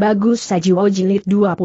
Bagus Sajiwo Jilid 20.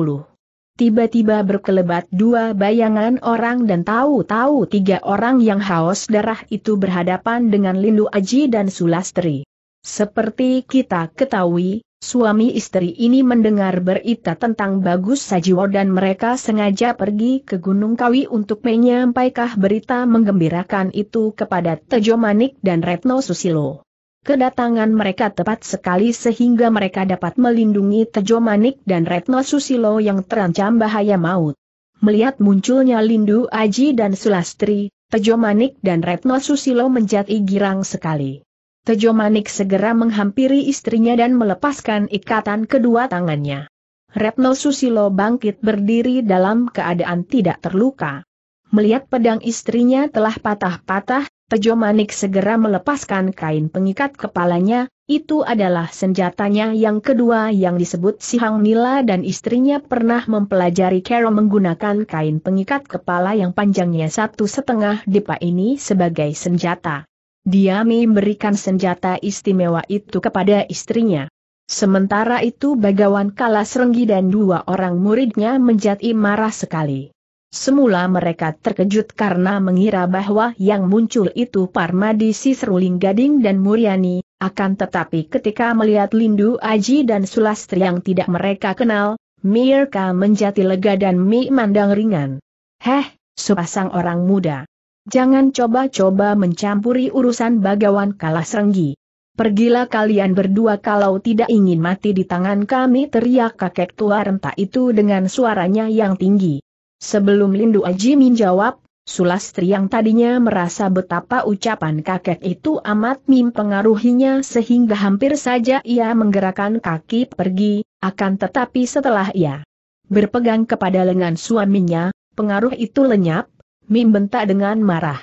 Tiba-tiba berkelebat dua bayangan orang dan tahu-tahu tiga orang yang haus darah itu berhadapan dengan Lindu Aji dan Sulastri. Seperti kita ketahui, suami istri ini mendengar berita tentang Bagus Sajiwo dan mereka sengaja pergi ke Gunung Kawi untuk menyampaikan berita menggembirakan itu kepada Tejo Manik dan Retno Susilo. Kedatangan mereka tepat sekali sehingga mereka dapat melindungi Tejo Manik dan Retno Susilo yang terancam bahaya maut. Melihat munculnya Lindu Aji dan Sulastri, Tejo Manik dan Retno Susilo menjadi girang sekali. Tejo Manik segera menghampiri istrinya dan melepaskan ikatan kedua tangannya. Retno Susilo bangkit berdiri dalam keadaan tidak terluka. Melihat pedang istrinya telah patah-patah, Tejo Manik segera melepaskan kain pengikat kepalanya, itu adalah senjatanya yang kedua yang disebut Sihang Nila dan istrinya pernah mempelajari Kero menggunakan kain pengikat kepala yang panjangnya satu setengah dipa ini sebagai senjata. Dia memberikan senjata istimewa itu kepada istrinya. Sementara itu Bagawan Kalas Renggi dan dua orang muridnya menjadi marah sekali. Semula mereka terkejut karena mengira bahwa yang muncul itu Parmadi Sisruling Gading dan Muriani. akan tetapi ketika melihat Lindu Aji dan Sulastri yang tidak mereka kenal, Mirka menjadi lega dan Mi mandang ringan. Heh, sepasang orang muda. Jangan coba-coba mencampuri urusan bagawan kalah serenggi. Pergilah kalian berdua kalau tidak ingin mati di tangan kami teriak kakek tua renta itu dengan suaranya yang tinggi. Sebelum Lindu Aji menjawab, Sulastri yang tadinya merasa betapa ucapan kakek itu amat mempengaruhinya sehingga hampir saja ia menggerakkan kaki pergi, akan tetapi setelah ia berpegang kepada lengan suaminya, pengaruh itu lenyap, Mim bentak dengan marah.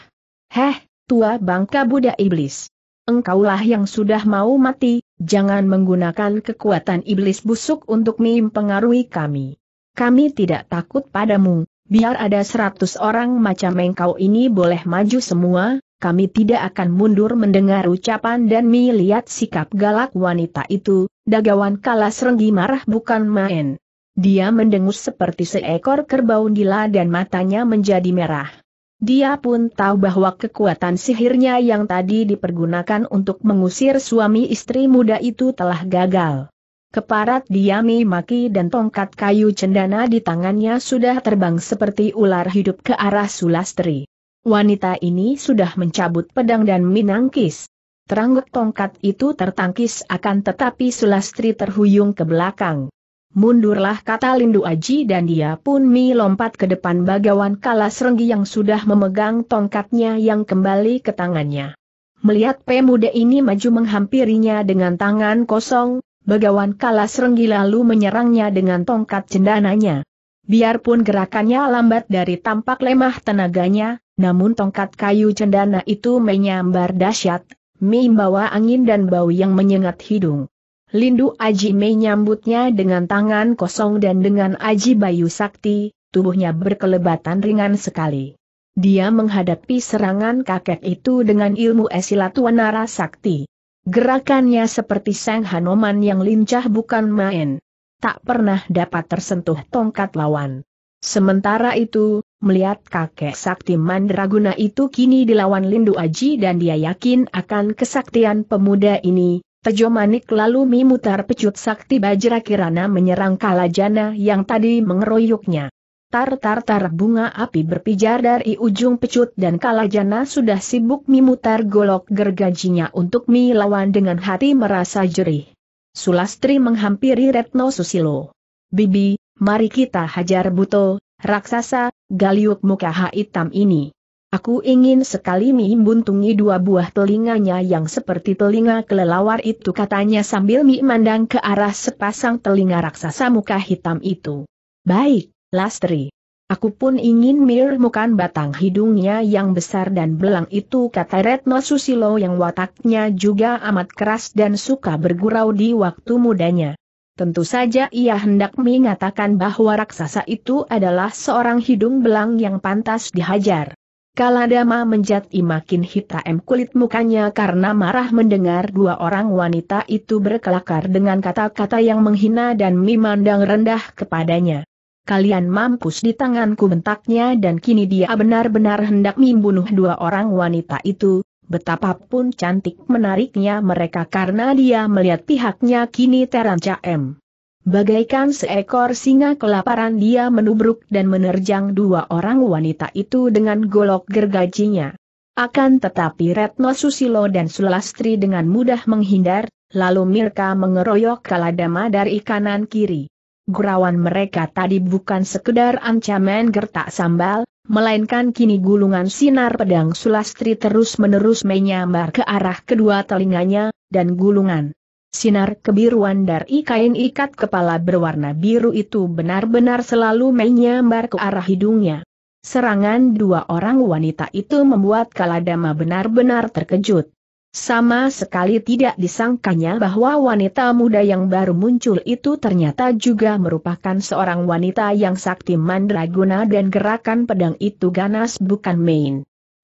Heh, tua bangka Buddha Iblis. Engkaulah yang sudah mau mati, jangan menggunakan kekuatan iblis busuk untuk mempengaruhi kami kami tidak takut padamu, biar ada seratus orang macam engkau ini boleh maju semua, kami tidak akan mundur mendengar ucapan dan melihat sikap galak wanita itu, dagawan kalas renggi marah bukan main. Dia mendengus seperti seekor kerbau nila dan matanya menjadi merah. Dia pun tahu bahwa kekuatan sihirnya yang tadi dipergunakan untuk mengusir suami istri muda itu telah gagal. Keparat diami maki dan tongkat kayu cendana di tangannya sudah terbang seperti ular hidup ke arah Sulastri. Wanita ini sudah mencabut pedang dan minangkis. Terangguk tongkat itu tertangkis akan tetapi Sulastri terhuyung ke belakang. Mundurlah kata Lindu Aji dan dia pun mi lompat ke depan bagawan kalas serenggi yang sudah memegang tongkatnya yang kembali ke tangannya. Melihat pemuda ini maju menghampirinya dengan tangan kosong, Begawan Kala Serenggi lalu menyerangnya dengan tongkat cendananya. Biarpun gerakannya lambat dari tampak lemah tenaganya, namun tongkat kayu cendana itu menyambar dahsyat, membawa angin dan bau yang menyengat hidung. Lindu Aji menyambutnya dengan tangan kosong dan dengan Aji Bayu Sakti, tubuhnya berkelebatan ringan sekali. Dia menghadapi serangan kakek itu dengan ilmu esilat Tuanara Sakti. Gerakannya seperti sang Hanoman yang lincah bukan main. Tak pernah dapat tersentuh tongkat lawan. Sementara itu, melihat kakek sakti mandraguna itu kini dilawan Lindu Aji dan dia yakin akan kesaktian pemuda ini, Tejo Manik lalu memutar pecut sakti Bajra Kirana menyerang Kalajana yang tadi mengeroyoknya. Tar-tar-tar bunga api berpijar dari ujung pecut dan Kalajana sudah sibuk memutar golok gergajinya untuk melawan dengan hati merasa jerih. Sulastri menghampiri Retno Susilo. Bibi, mari kita hajar Buto, raksasa, galiuk muka hitam ini. Aku ingin sekali membuntungi dua buah telinganya yang seperti telinga kelelawar itu katanya sambil mandang ke arah sepasang telinga raksasa muka hitam itu. Baik, Lastri. Aku pun ingin mirmukan batang hidungnya yang besar dan belang itu kata Retno Susilo yang wataknya juga amat keras dan suka bergurau di waktu mudanya. Tentu saja ia hendak mengatakan bahwa raksasa itu adalah seorang hidung belang yang pantas dihajar. Kaladama menjadi makin hitam kulit mukanya karena marah mendengar dua orang wanita itu berkelakar dengan kata-kata yang menghina dan memandang rendah kepadanya kalian mampus di tanganku bentaknya dan kini dia benar-benar hendak membunuh dua orang wanita itu, betapapun cantik menariknya mereka karena dia melihat pihaknya kini terancam. Bagaikan seekor singa kelaparan dia menubruk dan menerjang dua orang wanita itu dengan golok gergajinya. Akan tetapi Retno Susilo dan Sulastri dengan mudah menghindar, lalu Mirka mengeroyok Kaladama dari kanan kiri gerawan mereka tadi bukan sekedar ancaman gertak sambal, melainkan kini gulungan sinar pedang sulastri terus-menerus menyambar ke arah kedua telinganya, dan gulungan sinar kebiruan dari kain ikat kepala berwarna biru itu benar-benar selalu menyambar ke arah hidungnya. Serangan dua orang wanita itu membuat Kaladama benar-benar terkejut. Sama sekali tidak disangkanya bahwa wanita muda yang baru muncul itu ternyata juga merupakan seorang wanita yang sakti mandraguna dan gerakan pedang itu ganas bukan main.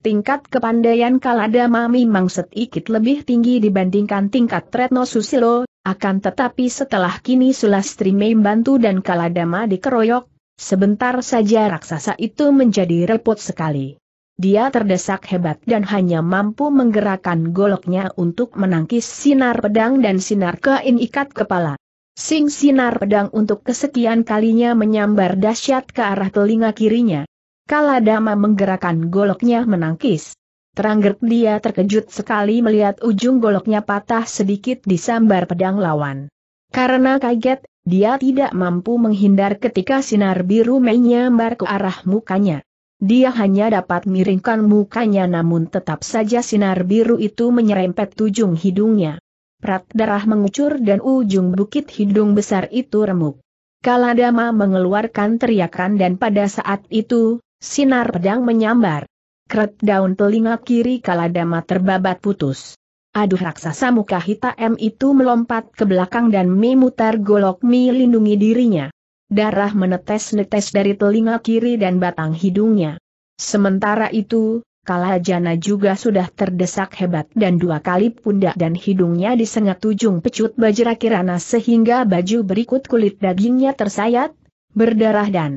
Tingkat kepandaian Kaladama memang sedikit lebih tinggi dibandingkan tingkat Retno Susilo, akan tetapi setelah kini Sulastri bantu dan Kaladama dikeroyok, sebentar saja raksasa itu menjadi repot sekali. Dia terdesak hebat dan hanya mampu menggerakkan goloknya untuk menangkis sinar pedang dan sinar kain ikat kepala. Sing sinar pedang untuk kesekian kalinya menyambar dahsyat ke arah telinga kirinya. Kaladama menggerakkan goloknya menangkis. Teranggerk dia terkejut sekali melihat ujung goloknya patah sedikit disambar pedang lawan. Karena kaget, dia tidak mampu menghindar ketika sinar biru menyambar ke arah mukanya. Dia hanya dapat miringkan mukanya namun tetap saja sinar biru itu menyerempet ujung hidungnya. Prat darah mengucur dan ujung bukit hidung besar itu remuk. Kaladama mengeluarkan teriakan dan pada saat itu, sinar pedang menyambar. Kret daun telinga kiri Kaladama terbabat putus. Aduh raksasa muka hitam itu melompat ke belakang dan memutar golok mi lindungi dirinya darah menetes-netes dari telinga kiri dan batang hidungnya. Sementara itu, Kalajana juga sudah terdesak hebat dan dua kali pundak dan hidungnya disengat ujung pecut bajra kirana sehingga baju berikut kulit dagingnya tersayat, berdarah dan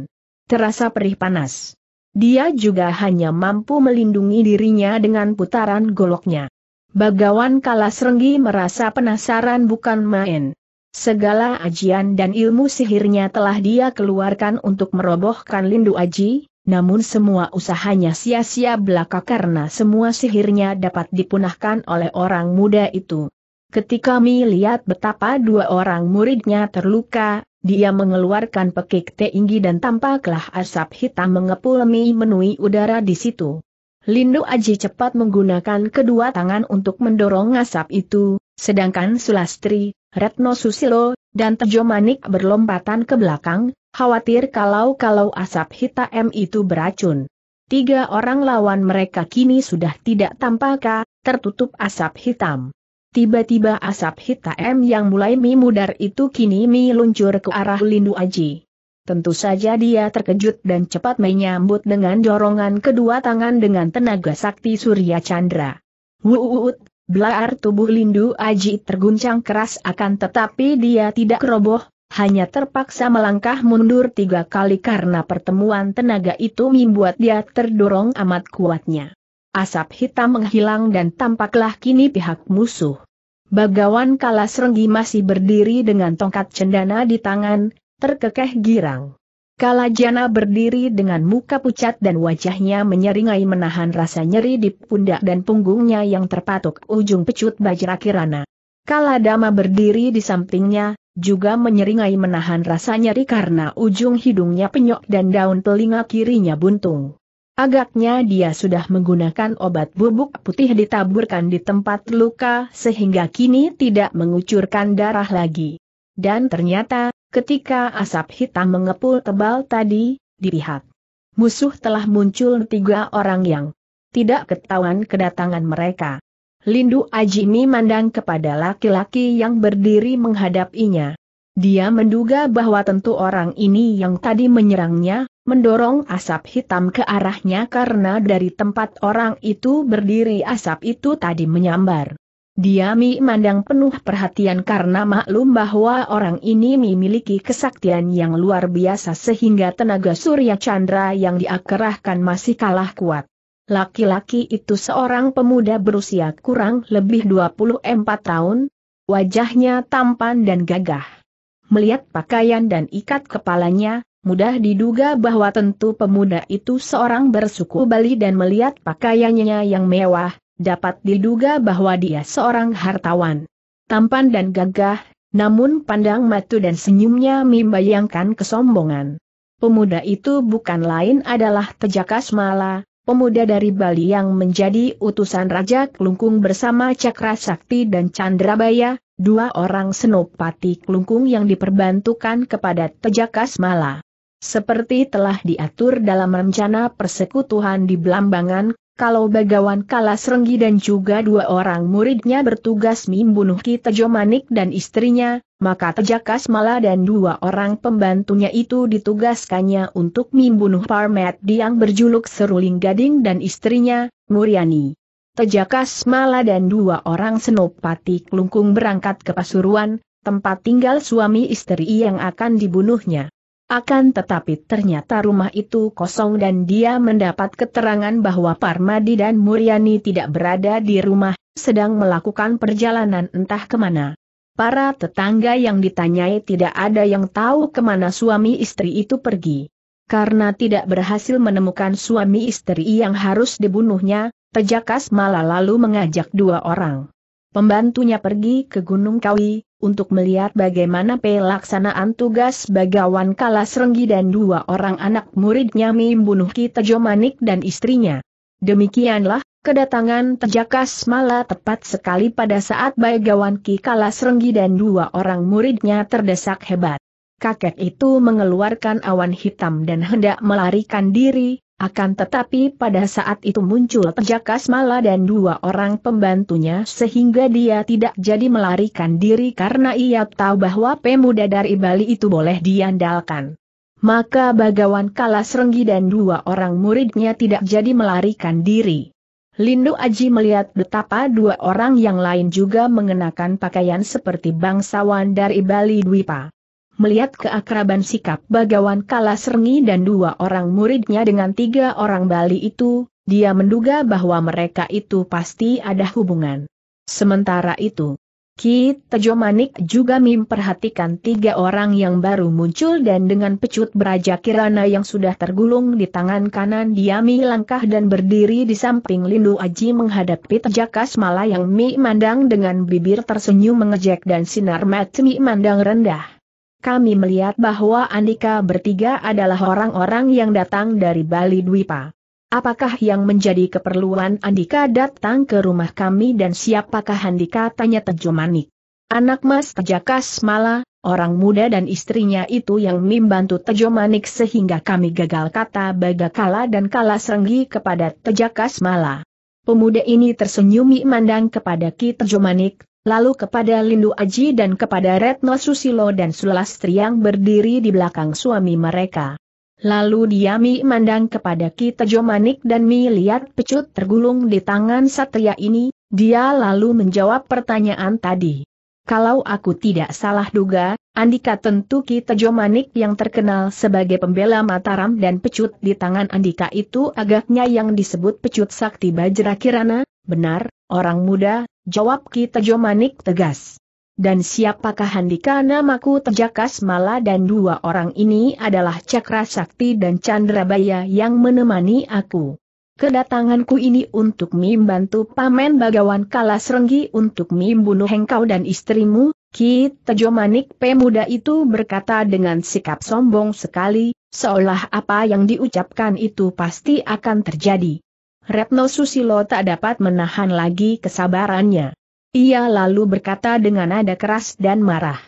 terasa perih panas. Dia juga hanya mampu melindungi dirinya dengan putaran goloknya. Bagawan Kalasrenggi merasa penasaran bukan main. Segala ajian dan ilmu sihirnya telah dia keluarkan untuk merobohkan Lindu Aji, namun semua usahanya sia-sia belaka karena semua sihirnya dapat dipunahkan oleh orang muda itu. Ketika Mi lihat betapa dua orang muridnya terluka, dia mengeluarkan pekik tinggi dan tampaklah asap hitam mengepul Mi menui udara di situ. Lindu Aji cepat menggunakan kedua tangan untuk mendorong asap itu, sedangkan Sulastri, Retno Susilo, dan Tejo Manik berlompatan ke belakang, khawatir kalau-kalau asap hitam itu beracun. Tiga orang lawan mereka kini sudah tidak tampak, tertutup asap hitam. Tiba-tiba asap hitam yang mulai memudar itu kini meluncur ke arah Lindu Aji. Tentu saja dia terkejut dan cepat menyambut dengan dorongan kedua tangan dengan tenaga sakti Surya Chandra. Wuut, Belaar tubuh Lindu Aji terguncang keras akan tetapi dia tidak roboh, hanya terpaksa melangkah mundur tiga kali karena pertemuan tenaga itu membuat dia terdorong amat kuatnya. Asap hitam menghilang dan tampaklah kini pihak musuh. Bagawan Renggi masih berdiri dengan tongkat cendana di tangan, terkekeh girang. Kalajana berdiri dengan muka pucat dan wajahnya menyeringai menahan rasa nyeri di pundak dan punggungnya yang terpatuk ujung pecut bajra kirana. Kaladama berdiri di sampingnya, juga menyeringai menahan rasa nyeri karena ujung hidungnya penyok dan daun telinga kirinya buntung. Agaknya dia sudah menggunakan obat bubuk putih ditaburkan di tempat luka sehingga kini tidak mengucurkan darah lagi. Dan ternyata, Ketika asap hitam mengepul tebal tadi, dilihat musuh telah muncul tiga orang yang tidak ketahuan kedatangan mereka. Lindu Ajimi mandang kepada laki-laki yang berdiri menghadapinya. Dia menduga bahwa tentu orang ini yang tadi menyerangnya, mendorong asap hitam ke arahnya karena dari tempat orang itu berdiri asap itu tadi menyambar. Diami memandang penuh perhatian karena maklum bahwa orang ini memiliki kesaktian yang luar biasa sehingga tenaga Surya Chandra yang diakerahkan masih kalah kuat. Laki-laki itu seorang pemuda berusia kurang lebih 24 tahun, wajahnya tampan dan gagah. Melihat pakaian dan ikat kepalanya, mudah diduga bahwa tentu pemuda itu seorang bersuku Bali dan melihat pakaiannya yang mewah, dapat diduga bahwa dia seorang hartawan. Tampan dan gagah, namun pandang matu dan senyumnya membayangkan kesombongan. Pemuda itu bukan lain adalah Tejaka Smala, pemuda dari Bali yang menjadi utusan Raja Klungkung bersama Cakra Sakti dan Chandrabaya, dua orang senopati Klungkung yang diperbantukan kepada Tejaka Smala. Seperti telah diatur dalam rencana persekutuan di Belambangan, kalau Bagawan Renggi dan juga dua orang muridnya bertugas membunuh Ki Tejo Manik dan istrinya, maka Tejakas Mala dan dua orang pembantunya itu ditugaskannya untuk membunuh Parmet yang berjuluk Seruling Gading dan istrinya, Muriani. Tejakas Mala dan dua orang senopati Klungkung berangkat ke Pasuruan, tempat tinggal suami istri yang akan dibunuhnya. Akan tetapi ternyata rumah itu kosong dan dia mendapat keterangan bahwa Parmadi dan Muriani tidak berada di rumah, sedang melakukan perjalanan entah kemana. Para tetangga yang ditanyai tidak ada yang tahu kemana suami istri itu pergi. Karena tidak berhasil menemukan suami istri yang harus dibunuhnya, Pejakas malah lalu mengajak dua orang Pembantunya pergi ke Gunung Kawi, untuk melihat bagaimana pelaksanaan tugas bagawan kalas renggi dan dua orang anak muridnya membunuh Tejo Manik dan istrinya. Demikianlah, kedatangan Tejakas Mala tepat sekali pada saat bagawan Ki Kalas Renggi dan dua orang muridnya terdesak hebat. Kakek itu mengeluarkan awan hitam dan hendak melarikan diri, akan tetapi pada saat itu muncul Tejakas Mala dan dua orang pembantunya sehingga dia tidak jadi melarikan diri karena ia tahu bahwa pemuda dari Bali itu boleh diandalkan. Maka Bagawan Kalasrenggi dan dua orang muridnya tidak jadi melarikan diri. Lindu Aji melihat betapa dua orang yang lain juga mengenakan pakaian seperti bangsawan dari Bali Dwipa. Melihat keakraban sikap Bagawan Kalasrengi dan dua orang muridnya dengan tiga orang Bali itu, dia menduga bahwa mereka itu pasti ada hubungan. Sementara itu, Ki Tejo Manik juga memperhatikan tiga orang yang baru muncul dan dengan pecut beraja kirana yang sudah tergulung di tangan kanan dia langkah dan berdiri di samping Lindu Aji menghadapi Tejakas Mala yang mi mandang dengan bibir tersenyum mengejek dan sinar mata mi mandang rendah kami melihat bahwa Andika bertiga adalah orang-orang yang datang dari Bali Dwipa. Apakah yang menjadi keperluan Andika datang ke rumah kami dan siapakah Andika tanya Tejo Manik. Anak Mas Tejakas Mala, orang muda dan istrinya itu yang membantu Tejo Manik sehingga kami gagal kata Bagakala dan Kala Serenggi kepada Tejakas Mala. Pemuda ini tersenyum mandang kepada Ki Tejo Manik, lalu kepada Lindu Aji dan kepada Retno Susilo dan Sulastri yang berdiri di belakang suami mereka. Lalu dia Mi mandang kepada Kita Jomanik dan Mi lihat pecut tergulung di tangan satria ini, dia lalu menjawab pertanyaan tadi. Kalau aku tidak salah duga, Andika tentu Kita Jomanik yang terkenal sebagai pembela Mataram dan pecut di tangan Andika itu agaknya yang disebut pecut sakti Bajra Kirana, benar, orang muda, Jawab Ki Tejo Manik tegas. Dan siapakah Handika namaku Tejakas Mala dan dua orang ini adalah Cakra Sakti dan Chandrabaya yang menemani aku. Kedatanganku ini untuk membantu Pamen Bagawan Renggi untuk membunuh engkau dan istrimu, Ki Tejo Manik pemuda itu berkata dengan sikap sombong sekali, seolah apa yang diucapkan itu pasti akan terjadi. Retno Susilo tak dapat menahan lagi kesabarannya. Ia lalu berkata dengan nada keras dan marah.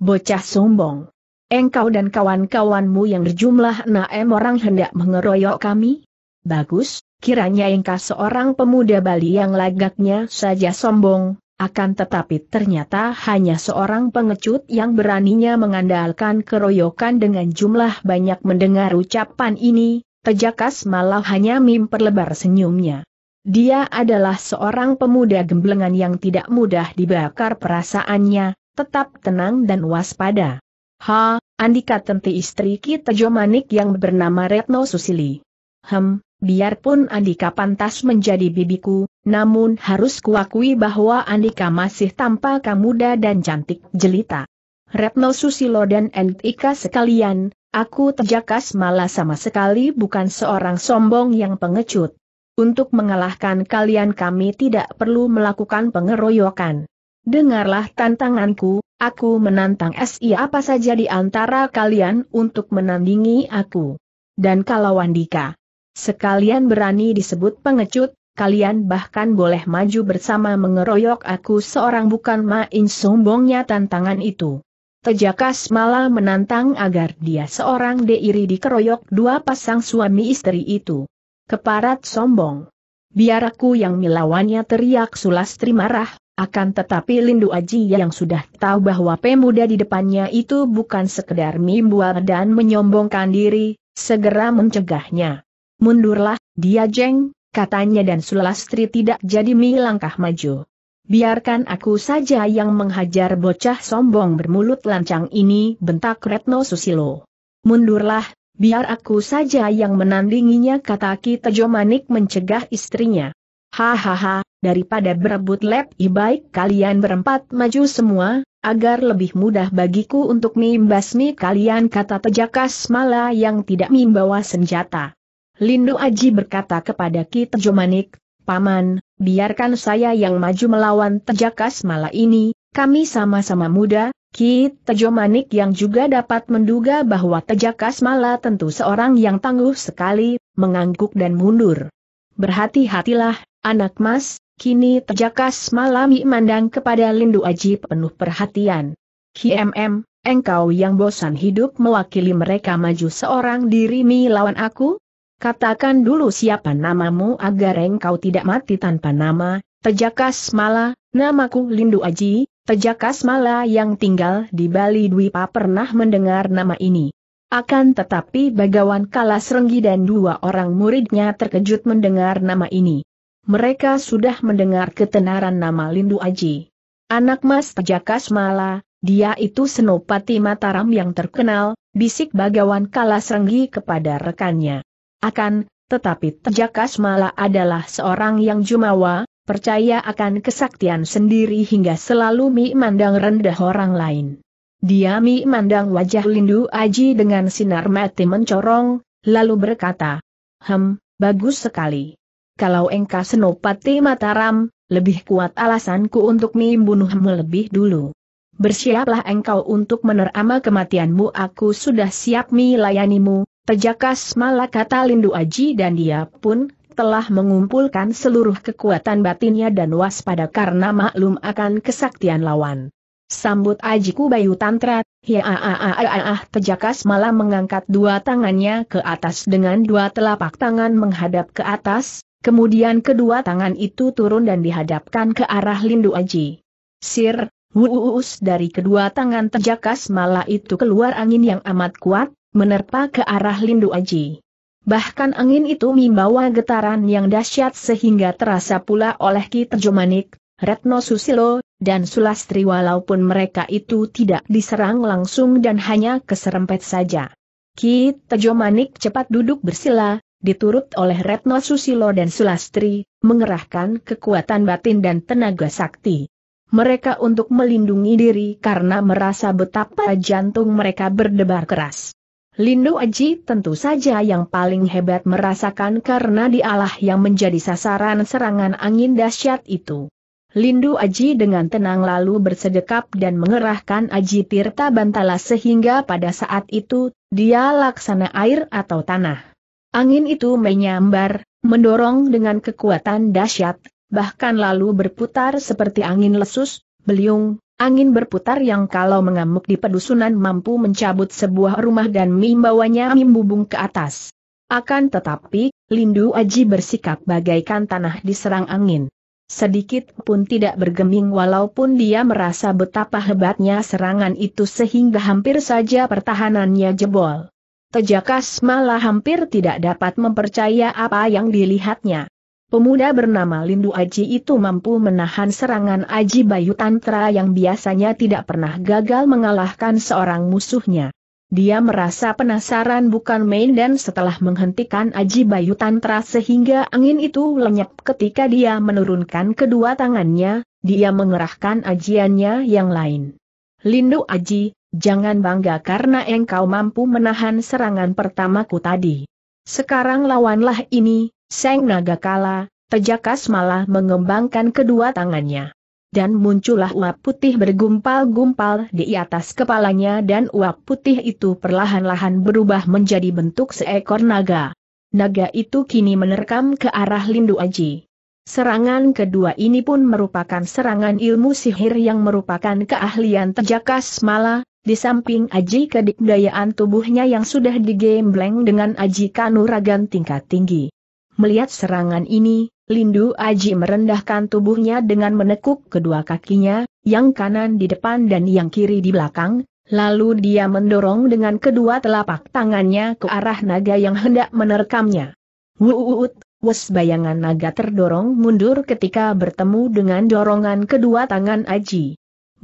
Bocah sombong. Engkau dan kawan-kawanmu yang berjumlah enam orang hendak mengeroyok kami? Bagus, kiranya engkau seorang pemuda Bali yang lagaknya saja sombong, akan tetapi ternyata hanya seorang pengecut yang beraninya mengandalkan keroyokan dengan jumlah banyak mendengar ucapan ini, Tejakas malah hanya memperlebar senyumnya. Dia adalah seorang pemuda gemblengan yang tidak mudah dibakar perasaannya, tetap tenang dan waspada. Ha, Andika tenti istri kita Jomanik yang bernama Retno Susili. Hem, biarpun Andika pantas menjadi bibiku, namun harus kuakui bahwa Andika masih tampak muda dan cantik jelita. Retno Susilo dan Andika sekalian, Aku terjakas malah sama sekali bukan seorang sombong yang pengecut. Untuk mengalahkan kalian kami tidak perlu melakukan pengeroyokan. Dengarlah tantanganku, aku menantang SI apa saja di antara kalian untuk menandingi aku. Dan kalau Andika sekalian berani disebut pengecut, kalian bahkan boleh maju bersama mengeroyok aku seorang bukan main sombongnya tantangan itu. Tejakas malah menantang agar dia seorang deiri dikeroyok dua pasang suami istri itu. Keparat sombong. Biar aku yang melawannya teriak Sulastri marah, akan tetapi Lindu Aji yang sudah tahu bahwa pemuda di depannya itu bukan sekedar mimbua dan menyombongkan diri, segera mencegahnya. Mundurlah, dia jeng, katanya dan Sulastri tidak jadi melangkah maju. Biarkan aku saja yang menghajar bocah sombong bermulut lancang ini bentak Retno Susilo. Mundurlah, biar aku saja yang menandinginya kata Ki Tejo Manik mencegah istrinya. Hahaha, daripada berebut lab baik kalian berempat maju semua, agar lebih mudah bagiku untuk mimbasmi kalian kata Tejakas Mala yang tidak membawa senjata. Lindu Aji berkata kepada Ki Tejo Manik, Paman, biarkan saya yang maju melawan tejakas malah ini, kami sama-sama muda, Ki Tejo Manik yang juga dapat menduga bahwa Tejakas malah tentu seorang yang tangguh sekali, mengangguk dan mundur. Berhati-hatilah, anak mas, kini Tejakas malah memandang kepada Lindu Aji penuh perhatian. Ki MM, engkau yang bosan hidup mewakili mereka maju seorang diri mi lawan aku? Katakan dulu siapa namamu agar engkau tidak mati tanpa nama, Tejakas Mala, namaku Lindu Aji, Tejakas Mala yang tinggal di Bali Dwipa pernah mendengar nama ini. Akan tetapi Bagawan Kalasrenggi dan dua orang muridnya terkejut mendengar nama ini. Mereka sudah mendengar ketenaran nama Lindu Aji. Anak Mas Tejakas Mala, dia itu Senopati Mataram yang terkenal, bisik Bagawan Kalasrenggi kepada rekannya akan, tetapi Tejakas malah adalah seorang yang jumawa, percaya akan kesaktian sendiri hingga selalu memandang rendah orang lain. Dia memandang wajah Lindu Aji dengan sinar mati mencorong, lalu berkata, Hem, bagus sekali. Kalau engka senopati Mataram, lebih kuat alasanku untuk membunuhmu lebih dulu. Bersiaplah engkau untuk menerima kematianmu aku sudah siap melayanimu, Pejakas kata Lindu Aji dan dia pun telah mengumpulkan seluruh kekuatan batinnya dan waspada karena maklum akan kesaktian lawan. Sambut ajiku Bayu Tantra, ah, ah, ah, ah pejakas malah mengangkat dua tangannya ke atas dengan dua telapak tangan menghadap ke atas, kemudian kedua tangan itu turun dan dihadapkan ke arah Lindu Aji. Sir, wuuus dari kedua tangan pejakas malah itu keluar angin yang amat kuat, menerpa ke arah Lindu Aji. Bahkan angin itu membawa getaran yang dahsyat sehingga terasa pula oleh Ki Terjumanik, Retno Susilo, dan Sulastri walaupun mereka itu tidak diserang langsung dan hanya keserempet saja. Ki Tejomanik cepat duduk bersila, diturut oleh Retno Susilo dan Sulastri, mengerahkan kekuatan batin dan tenaga sakti. Mereka untuk melindungi diri karena merasa betapa jantung mereka berdebar keras. Lindo Aji tentu saja yang paling hebat merasakan karena dialah yang menjadi sasaran serangan angin dahsyat itu. Lindu Aji dengan tenang lalu bersedekap dan mengerahkan Aji Tirta Bantala sehingga pada saat itu, dia laksana air atau tanah. Angin itu menyambar, mendorong dengan kekuatan dahsyat, bahkan lalu berputar seperti angin lesus, beliung, Angin berputar yang kalau mengamuk di pedusunan mampu mencabut sebuah rumah dan membawanya membubung ke atas. Akan tetapi, Lindu Aji bersikap bagaikan tanah diserang angin. Sedikit pun tidak bergeming walaupun dia merasa betapa hebatnya serangan itu sehingga hampir saja pertahanannya jebol. Tejakas malah hampir tidak dapat mempercaya apa yang dilihatnya. Pemuda bernama Lindu Aji itu mampu menahan serangan Aji Bayu Tantra yang biasanya tidak pernah gagal mengalahkan seorang musuhnya. Dia merasa penasaran bukan main dan setelah menghentikan Aji Bayu Tantra sehingga angin itu lenyap ketika dia menurunkan kedua tangannya, dia mengerahkan ajiannya yang lain. Lindu Aji, jangan bangga karena engkau mampu menahan serangan pertamaku tadi. Sekarang lawanlah ini, Seng Naga Kala, Pejakas malah mengembangkan kedua tangannya. Dan muncullah uap putih bergumpal-gumpal di atas kepalanya dan uap putih itu perlahan-lahan berubah menjadi bentuk seekor naga. Naga itu kini menerkam ke arah Lindu Aji. Serangan kedua ini pun merupakan serangan ilmu sihir yang merupakan keahlian tejakas mala, di samping aji kedikdayaan tubuhnya yang sudah digembleng dengan aji kanuragan tingkat tinggi. Melihat serangan ini, Lindu Aji merendahkan tubuhnya dengan menekuk kedua kakinya, yang kanan di depan dan yang kiri di belakang, lalu dia mendorong dengan kedua telapak tangannya ke arah naga yang hendak menerkamnya. Wuut, wes bayangan naga terdorong mundur ketika bertemu dengan dorongan kedua tangan Aji.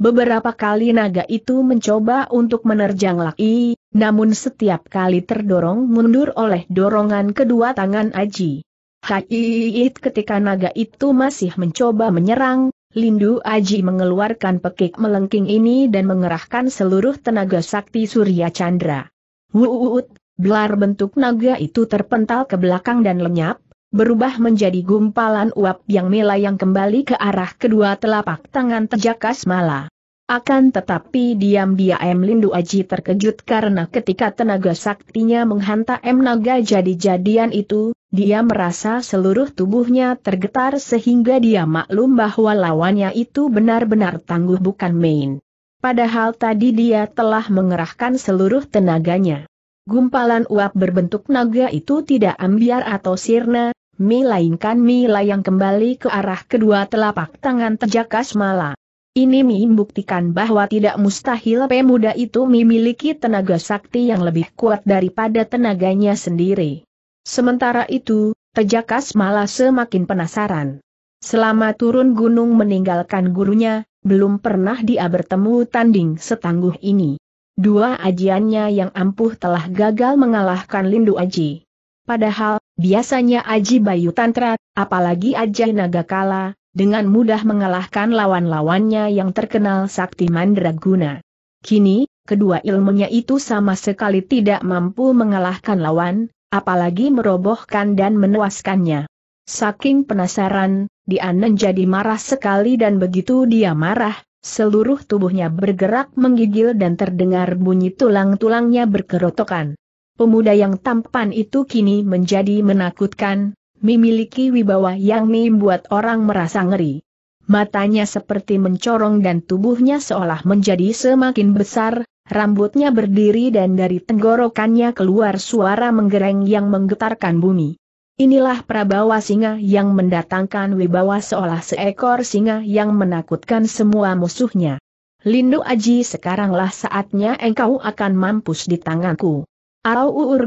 Beberapa kali naga itu mencoba untuk menerjang Laki, namun setiap kali terdorong mundur oleh dorongan kedua tangan Aji. Haiit ketika naga itu masih mencoba menyerang, Lindu Aji mengeluarkan pekik melengking ini dan mengerahkan seluruh tenaga sakti Surya Chandra. Wuut, belar bentuk naga itu terpental ke belakang dan lenyap, berubah menjadi gumpalan uap yang melayang kembali ke arah kedua telapak tangan Tejak mala. Akan tetapi diam-diam Lindu Aji terkejut karena ketika tenaga saktinya menghantam naga jadi-jadian itu, dia merasa seluruh tubuhnya tergetar sehingga dia maklum bahwa lawannya itu benar-benar tangguh bukan main. Padahal tadi dia telah mengerahkan seluruh tenaganya. Gumpalan uap berbentuk naga itu tidak ambiar atau sirna, melainkan lainkan yang layang kembali ke arah kedua telapak tangan Tejakas Mala. Ini membuktikan bahwa tidak mustahil pemuda itu memiliki tenaga sakti yang lebih kuat daripada tenaganya sendiri. Sementara itu, Tejakas Mala semakin penasaran. Selama turun gunung meninggalkan gurunya, belum pernah dia bertemu tanding setangguh ini. Dua ajiannya yang ampuh telah gagal mengalahkan Lindu Aji. Padahal, Biasanya Aji Bayu Tantra, apalagi aji Nagakala, dengan mudah mengalahkan lawan-lawannya yang terkenal sakti mandraguna. Kini, kedua ilmunya itu sama sekali tidak mampu mengalahkan lawan, apalagi merobohkan dan menewaskannya. Saking penasaran, Dianen jadi marah sekali dan begitu dia marah, seluruh tubuhnya bergerak menggigil dan terdengar bunyi tulang-tulangnya berkerotokan. Pemuda yang tampan itu kini menjadi menakutkan, memiliki wibawa yang membuat orang merasa ngeri. Matanya seperti mencorong dan tubuhnya seolah menjadi semakin besar, rambutnya berdiri dan dari tenggorokannya keluar suara menggereng yang menggetarkan bumi. Inilah Prabawa Singa yang mendatangkan wibawa seolah seekor singa yang menakutkan semua musuhnya. Lindu Aji sekaranglah saatnya engkau akan mampus di tanganku. Arau uur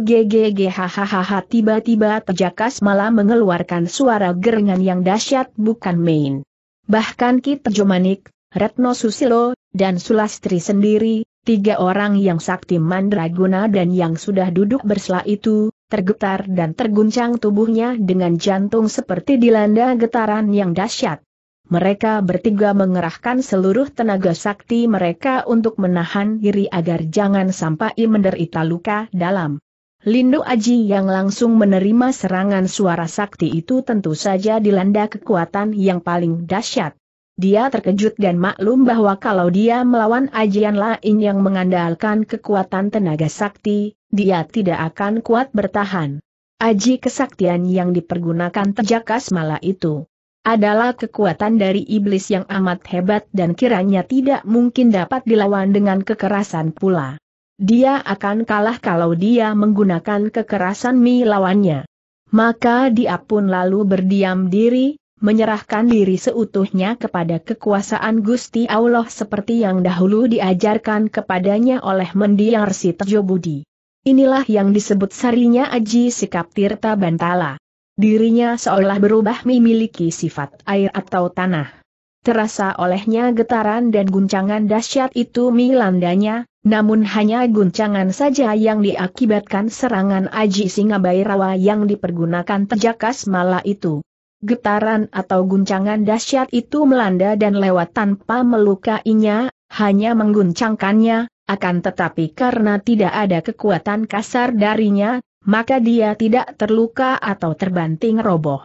hahaha tiba-tiba Tejakas malah mengeluarkan suara gerengan yang dahsyat bukan main. Bahkan Ki Tejomanik, Retno Susilo, dan Sulastri sendiri, tiga orang yang sakti mandraguna dan yang sudah duduk bersela itu, tergetar dan terguncang tubuhnya dengan jantung seperti dilanda getaran yang dahsyat. Mereka bertiga mengerahkan seluruh tenaga sakti mereka untuk menahan diri agar jangan sampai menderita luka dalam. Lindu Aji yang langsung menerima serangan suara sakti itu tentu saja dilanda kekuatan yang paling dahsyat. Dia terkejut dan maklum bahwa kalau dia melawan ajian lain yang mengandalkan kekuatan tenaga sakti, dia tidak akan kuat bertahan. Aji kesaktian yang dipergunakan tejakas malah itu adalah kekuatan dari iblis yang amat hebat dan kiranya tidak mungkin dapat dilawan dengan kekerasan pula. Dia akan kalah kalau dia menggunakan kekerasan mi lawannya. Maka dia pun lalu berdiam diri, menyerahkan diri seutuhnya kepada kekuasaan Gusti Allah seperti yang dahulu diajarkan kepadanya oleh mendiang Tejo Budi. Inilah yang disebut sarinya Aji Sikap Tirta Bantala. Dirinya seolah berubah memiliki sifat air atau tanah. Terasa olehnya getaran dan guncangan dahsyat itu milandanya, namun hanya guncangan saja yang diakibatkan serangan Aji singa Bairawa yang dipergunakan tejakas mala itu. Getaran atau guncangan dahsyat itu melanda dan lewat tanpa melukainya, hanya mengguncangkannya, akan tetapi karena tidak ada kekuatan kasar darinya, maka dia tidak terluka atau terbanting roboh.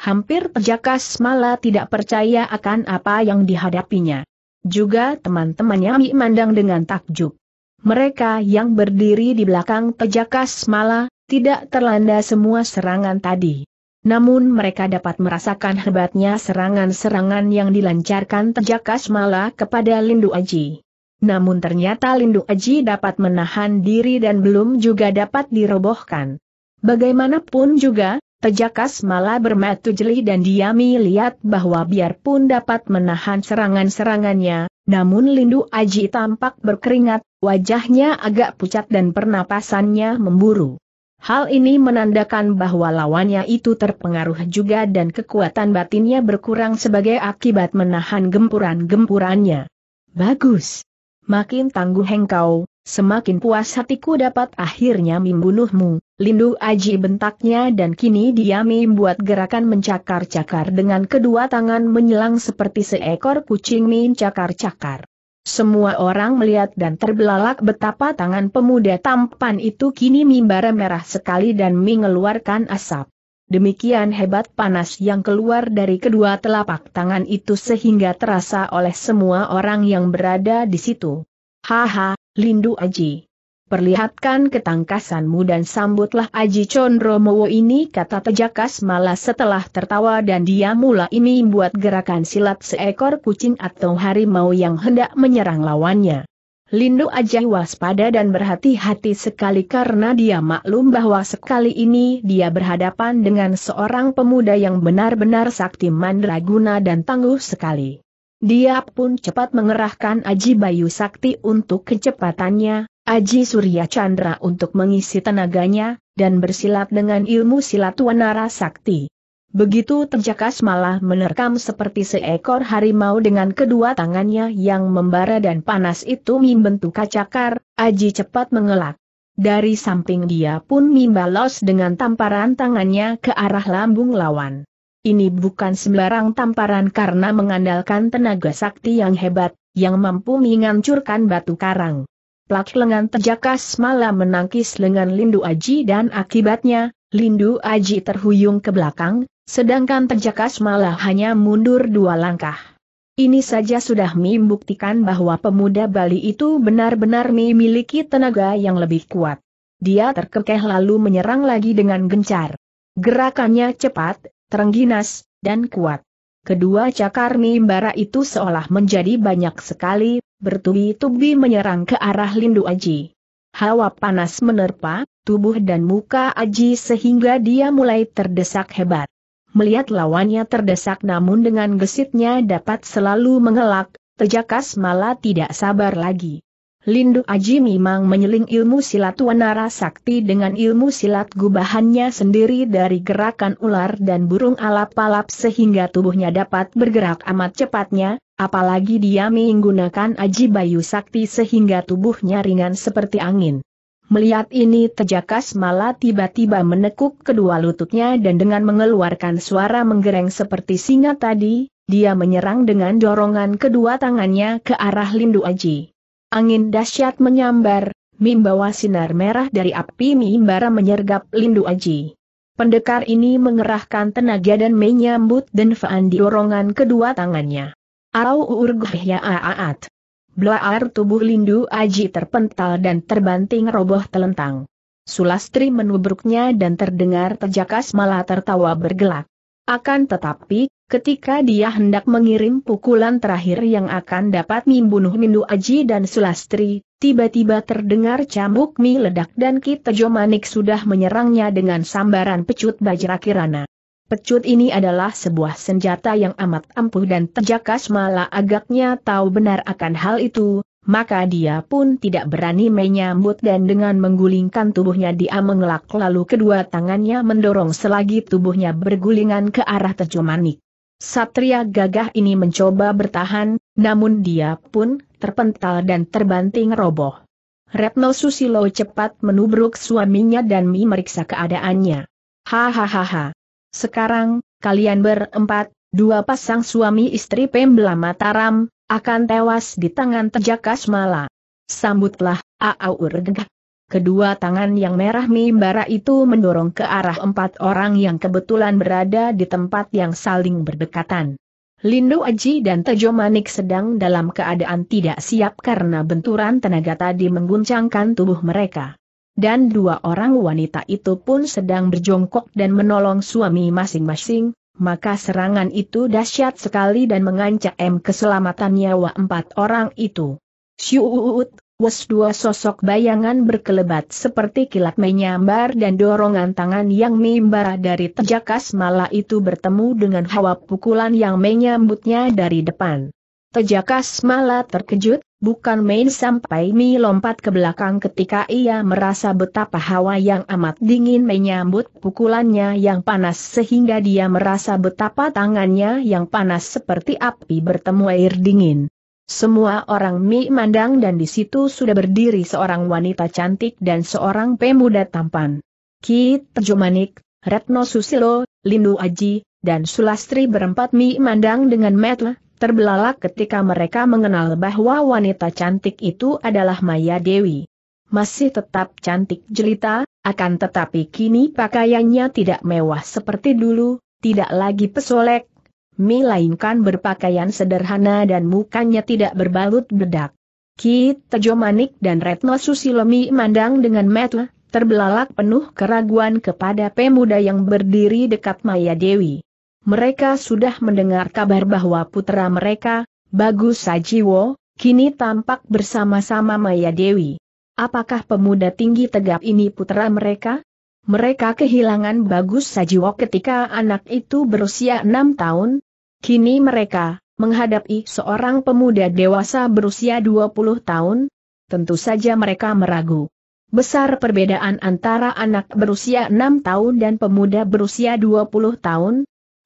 Hampir terjakas malah tidak percaya akan apa yang dihadapinya. Juga teman-temannya memandang dengan takjub. Mereka yang berdiri di belakang Tejakas mala, tidak terlanda semua serangan tadi. Namun mereka dapat merasakan hebatnya serangan-serangan yang dilancarkan Tejakas mala kepada Lindu Aji. Namun ternyata Lindu Aji dapat menahan diri dan belum juga dapat dirobohkan. Bagaimanapun juga, Tejakas malah bermatu jeli dan diami lihat bahwa biarpun dapat menahan serangan-serangannya, namun Lindu Aji tampak berkeringat, wajahnya agak pucat dan pernapasannya memburu. Hal ini menandakan bahwa lawannya itu terpengaruh juga dan kekuatan batinnya berkurang sebagai akibat menahan gempuran-gempurannya. Bagus makin tangguh engkau, semakin puas hatiku dapat akhirnya membunuhmu, Lindu Aji bentaknya dan kini dia membuat gerakan mencakar-cakar dengan kedua tangan menyelang seperti seekor kucing mencakar-cakar. Semua orang melihat dan terbelalak betapa tangan pemuda tampan itu kini mimbara merah sekali dan mengeluarkan asap. Demikian hebat panas yang keluar dari kedua telapak tangan itu sehingga terasa oleh semua orang yang berada di situ. Haha, Lindu Aji. Perlihatkan ketangkasanmu dan sambutlah Aji Condromowo ini kata Tejakas malah setelah tertawa dan dia mula ini buat gerakan silat seekor kucing atau harimau yang hendak menyerang lawannya. Lindu aja waspada dan berhati-hati sekali karena dia maklum bahwa sekali ini dia berhadapan dengan seorang pemuda yang benar-benar sakti mandraguna dan tangguh sekali. Dia pun cepat mengerahkan Aji Bayu Sakti untuk kecepatannya, Aji Surya Chandra untuk mengisi tenaganya, dan bersilat dengan ilmu silat wanara sakti. Begitu terjakas malah menerkam seperti seekor harimau dengan kedua tangannya yang membara dan panas itu membentuk kacakar, Aji cepat mengelak. Dari samping dia pun mimbalos dengan tamparan tangannya ke arah lambung lawan. Ini bukan sembarang tamparan karena mengandalkan tenaga sakti yang hebat, yang mampu menghancurkan batu karang. Plak lengan terjakas malah menangkis lengan Lindu Aji dan akibatnya, Lindu Aji terhuyung ke belakang, Sedangkan Tejakas malah hanya mundur dua langkah. Ini saja sudah membuktikan bahwa pemuda Bali itu benar-benar memiliki tenaga yang lebih kuat. Dia terkekeh lalu menyerang lagi dengan gencar. Gerakannya cepat, terengginas, dan kuat. Kedua cakar mimbara itu seolah menjadi banyak sekali, bertubi-tubi menyerang ke arah Lindu Aji. Hawa panas menerpa, tubuh dan muka Aji sehingga dia mulai terdesak hebat. Melihat lawannya terdesak namun dengan gesitnya dapat selalu mengelak, Tejakas malah tidak sabar lagi. Lindu Aji memang menyeling ilmu silat wanara sakti dengan ilmu silat gubahannya sendiri dari gerakan ular dan burung alap-alap sehingga tubuhnya dapat bergerak amat cepatnya, apalagi dia menggunakan Aji Bayu Sakti sehingga tubuhnya ringan seperti angin. Melihat ini Tejakas malah tiba-tiba menekuk kedua lututnya dan dengan mengeluarkan suara menggereng seperti singa tadi, dia menyerang dengan dorongan kedua tangannya ke arah Lindu Aji. Angin dahsyat menyambar, membawa sinar merah dari api mimbara menyergap Lindu Aji. Pendekar ini mengerahkan tenaga dan menyambut denfaan di dorongan kedua tangannya. Arau urgh ya aat. Blaar tubuh Lindu Aji terpental dan terbanting roboh telentang. Sulastri menubruknya dan terdengar tejakas malah tertawa bergelak. Akan tetapi, ketika dia hendak mengirim pukulan terakhir yang akan dapat membunuh Lindu Aji dan Sulastri, tiba-tiba terdengar cambuk mi ledak dan Kitejo Manik sudah menyerangnya dengan sambaran pecut Bajra Kirana. Pecut ini adalah sebuah senjata yang amat ampuh dan Tejak Kasmala agaknya tahu benar akan hal itu, maka dia pun tidak berani menyambut dan dengan menggulingkan tubuhnya dia mengelak lalu kedua tangannya mendorong selagi tubuhnya bergulingan ke arah Tejo Satria gagah ini mencoba bertahan, namun dia pun terpental dan terbanting roboh. Retno Susilo cepat menubruk suaminya dan memeriksa keadaannya. Hahaha sekarang, kalian berempat, dua pasang suami istri Pembela Mataram, akan tewas di tangan Tejaka Smala. Sambutlah, A.A.U.R.G.A. Kedua tangan yang merah mimbara itu mendorong ke arah empat orang yang kebetulan berada di tempat yang saling berdekatan. Lindo Aji dan Tejo Manik sedang dalam keadaan tidak siap karena benturan tenaga tadi mengguncangkan tubuh mereka dan dua orang wanita itu pun sedang berjongkok dan menolong suami masing-masing, maka serangan itu dahsyat sekali dan mengancam keselamatan nyawa empat orang itu. Syuut, Was dua sosok bayangan berkelebat seperti kilat menyambar dan dorongan tangan yang membara dari tejakas malah itu bertemu dengan hawa pukulan yang menyambutnya dari depan. Tejakas malah terkejut, bukan main sampai Mi lompat ke belakang ketika ia merasa betapa hawa yang amat dingin menyambut pukulannya yang panas sehingga dia merasa betapa tangannya yang panas seperti api bertemu air dingin. Semua orang Mi mandang dan di situ sudah berdiri seorang wanita cantik dan seorang pemuda tampan. Ki Jumanik, Retno Susilo, Lindu Aji, dan Sulastri berempat Mi mandang dengan metel terbelalak ketika mereka mengenal bahwa wanita cantik itu adalah Maya Dewi. Masih tetap cantik jelita, akan tetapi kini pakaiannya tidak mewah seperti dulu, tidak lagi pesolek, melainkan berpakaian sederhana dan mukanya tidak berbalut bedak. Ki Tejo Manik dan Retno Susilomi mandang dengan mata terbelalak penuh keraguan kepada pemuda yang berdiri dekat Maya Dewi mereka sudah mendengar kabar bahwa putra mereka, Bagus Sajiwo, kini tampak bersama-sama Maya Dewi. Apakah pemuda tinggi tegap ini putra mereka? Mereka kehilangan Bagus Sajiwo ketika anak itu berusia enam tahun. Kini mereka menghadapi seorang pemuda dewasa berusia 20 tahun. Tentu saja mereka meragu. Besar perbedaan antara anak berusia enam tahun dan pemuda berusia 20 tahun,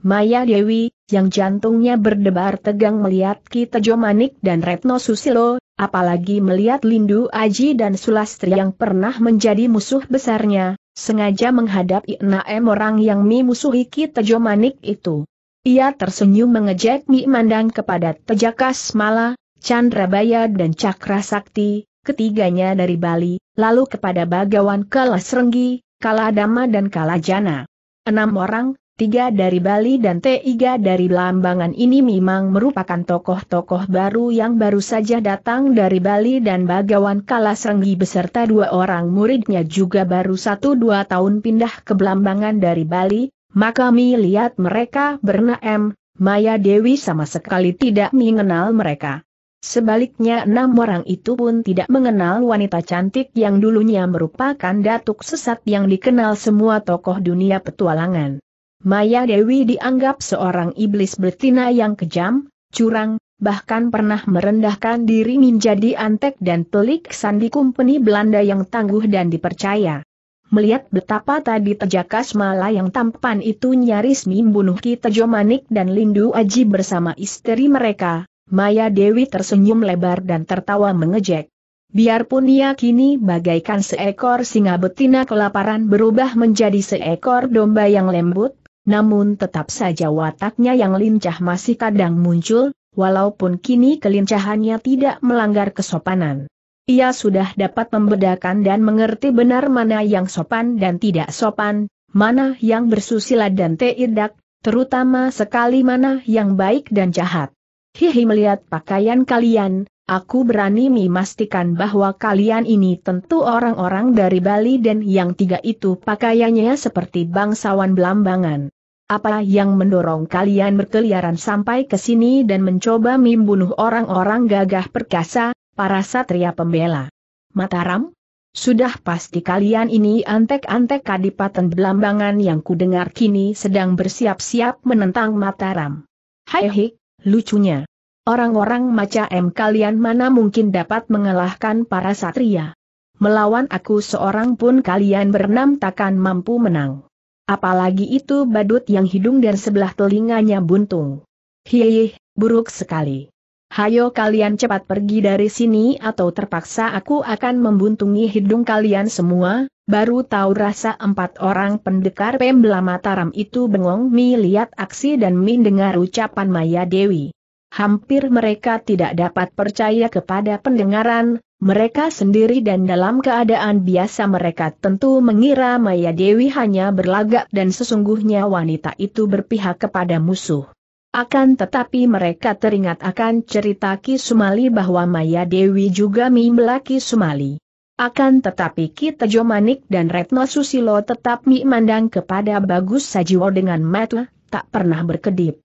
Maya Dewi, yang jantungnya berdebar tegang melihat Ki Tejo Manik dan Retno Susilo, apalagi melihat Lindu Aji dan Sulastri yang pernah menjadi musuh besarnya, sengaja menghadap Naem orang yang mi musuhi Ki Tejo Manik itu. Ia tersenyum mengejek mi mandang kepada Tejaka Mala, Chandrabaya dan Cakra Sakti, ketiganya dari Bali, lalu kepada Bagawan Kala Kaladama Kala dan Kalajana. Enam orang, Tiga dari Bali dan tiga dari Lambangan ini memang merupakan tokoh-tokoh baru yang baru saja datang dari Bali dan Bagawan Kalasrenggi beserta dua orang muridnya juga baru satu dua tahun pindah ke Lambangan dari Bali, maka mi lihat mereka bernaem, Maya Dewi sama sekali tidak mengenal mereka. Sebaliknya enam orang itu pun tidak mengenal wanita cantik yang dulunya merupakan datuk sesat yang dikenal semua tokoh dunia petualangan. Maya Dewi dianggap seorang iblis betina yang kejam, curang, bahkan pernah merendahkan diri menjadi antek dan pelik sandi kumpeni Belanda yang tangguh dan dipercaya. Melihat betapa tadi Tejakas Mala yang tampan itu nyaris membunuh kita Jomanik dan Lindu Aji bersama istri mereka, Maya Dewi tersenyum lebar dan tertawa mengejek. Biarpun ia kini bagaikan seekor singa betina kelaparan berubah menjadi seekor domba yang lembut, namun tetap saja wataknya yang lincah masih kadang muncul, walaupun kini kelincahannya tidak melanggar kesopanan. Ia sudah dapat membedakan dan mengerti benar mana yang sopan dan tidak sopan, mana yang bersusila dan tidak, terutama sekali mana yang baik dan jahat. Hihi melihat pakaian kalian, Aku berani memastikan bahwa kalian ini tentu orang-orang dari Bali dan yang tiga itu pakaiannya seperti bangsawan belambangan. Apa yang mendorong kalian berkeliaran sampai ke sini dan mencoba membunuh orang-orang gagah perkasa, para satria pembela? Mataram? Sudah pasti kalian ini antek-antek kadipaten belambangan yang kudengar kini sedang bersiap-siap menentang Mataram. Hai hik, lucunya. Orang-orang macam kalian mana mungkin dapat mengalahkan para satria. Melawan aku seorang pun kalian berenam takkan mampu menang. Apalagi itu badut yang hidung dan sebelah telinganya buntung. Hiih, buruk sekali. Hayo kalian cepat pergi dari sini atau terpaksa aku akan membuntungi hidung kalian semua, baru tahu rasa empat orang pendekar pembela Mataram itu bengong mi lihat aksi dan mi dengar ucapan Maya Dewi hampir mereka tidak dapat percaya kepada pendengaran, mereka sendiri dan dalam keadaan biasa mereka tentu mengira Maya Dewi hanya berlagak dan sesungguhnya wanita itu berpihak kepada musuh. Akan tetapi mereka teringat akan cerita Ki Sumali bahwa Maya Dewi juga membela Ki Sumali. Akan tetapi Ki Tejo Manik dan Retno Susilo tetap memandang kepada Bagus Sajiwo dengan mata tak pernah berkedip.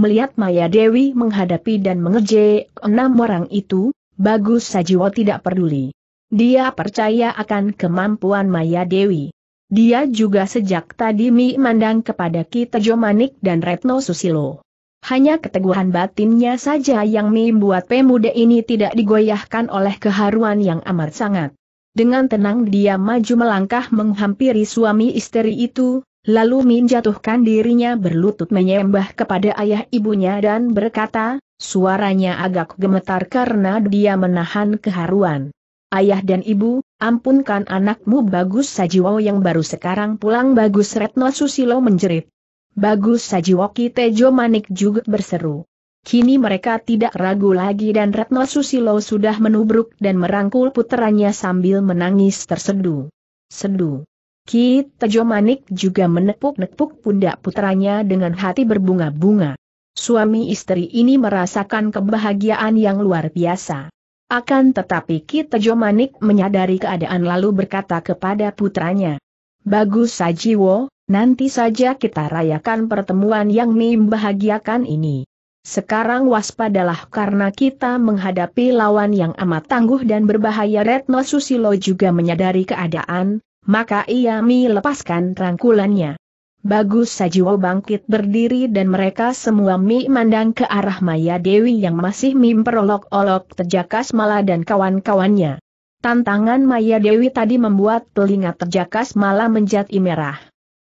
Melihat Maya Dewi menghadapi dan mengejek enam orang itu, Bagus Sajiwo tidak peduli. Dia percaya akan kemampuan Maya Dewi. Dia juga sejak tadi memandang kepada Kita Jomanik dan Retno Susilo. Hanya keteguhan batinnya saja yang membuat pemuda ini tidak digoyahkan oleh keharuan yang amat sangat. Dengan tenang dia maju melangkah menghampiri suami istri itu, Lalu Min jatuhkan dirinya berlutut menyembah kepada ayah ibunya dan berkata, suaranya agak gemetar karena dia menahan keharuan. Ayah dan ibu, ampunkan anakmu Bagus Sajiwo yang baru sekarang pulang Bagus Retno Susilo menjerit. Bagus Sajiwo Kitejo Manik juga berseru. Kini mereka tidak ragu lagi dan Retno Susilo sudah menubruk dan merangkul puteranya sambil menangis terseduh. Seduh. Ki Tejo Manik juga menepuk-nepuk pundak putranya dengan hati berbunga-bunga. Suami istri ini merasakan kebahagiaan yang luar biasa. Akan tetapi Ki Tejo Manik menyadari keadaan lalu berkata kepada putranya, Bagus Sajiwo, nanti saja kita rayakan pertemuan yang membahagiakan ini. Sekarang waspadalah karena kita menghadapi lawan yang amat tangguh dan berbahaya Retno Susilo juga menyadari keadaan, maka ia melepaskan rangkulannya. Bagus Sajiwo bangkit berdiri dan mereka semua mi mandang ke arah Maya Dewi yang masih memperolok-olok terjakas mala dan kawan-kawannya. Tantangan Maya Dewi tadi membuat telinga terjakas mala menjadi merah.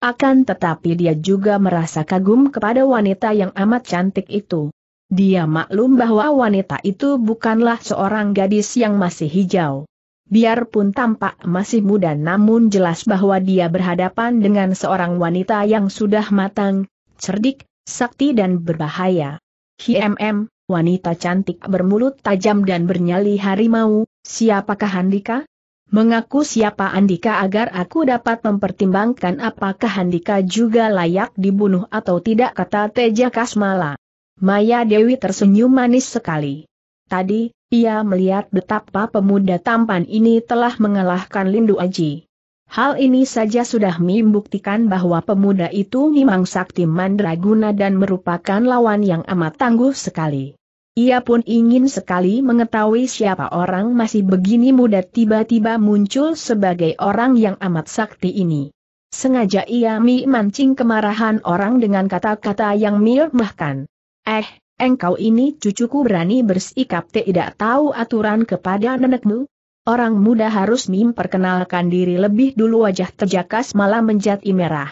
Akan tetapi dia juga merasa kagum kepada wanita yang amat cantik itu. Dia maklum bahwa wanita itu bukanlah seorang gadis yang masih hijau. Biarpun tampak masih muda namun jelas bahwa dia berhadapan dengan seorang wanita yang sudah matang, cerdik, sakti dan berbahaya. HMM, wanita cantik bermulut tajam dan bernyali harimau, siapakah Andika? Mengaku siapa Andika agar aku dapat mempertimbangkan apakah Andika juga layak dibunuh atau tidak kata Teja Kasmala. Maya Dewi tersenyum manis sekali. Tadi, ia melihat betapa pemuda tampan ini telah mengalahkan Lindu Aji. Hal ini saja sudah membuktikan bahwa pemuda itu memang sakti mandraguna dan merupakan lawan yang amat tangguh sekali. Ia pun ingin sekali mengetahui siapa orang masih begini muda tiba-tiba muncul sebagai orang yang amat sakti ini. Sengaja ia memancing kemarahan orang dengan kata-kata yang mirmahkan. Eh, engkau ini cucuku berani bersikap tidak tahu aturan kepada nenekmu? Orang muda harus memperkenalkan diri lebih dulu wajah terjakas malah menjadi merah.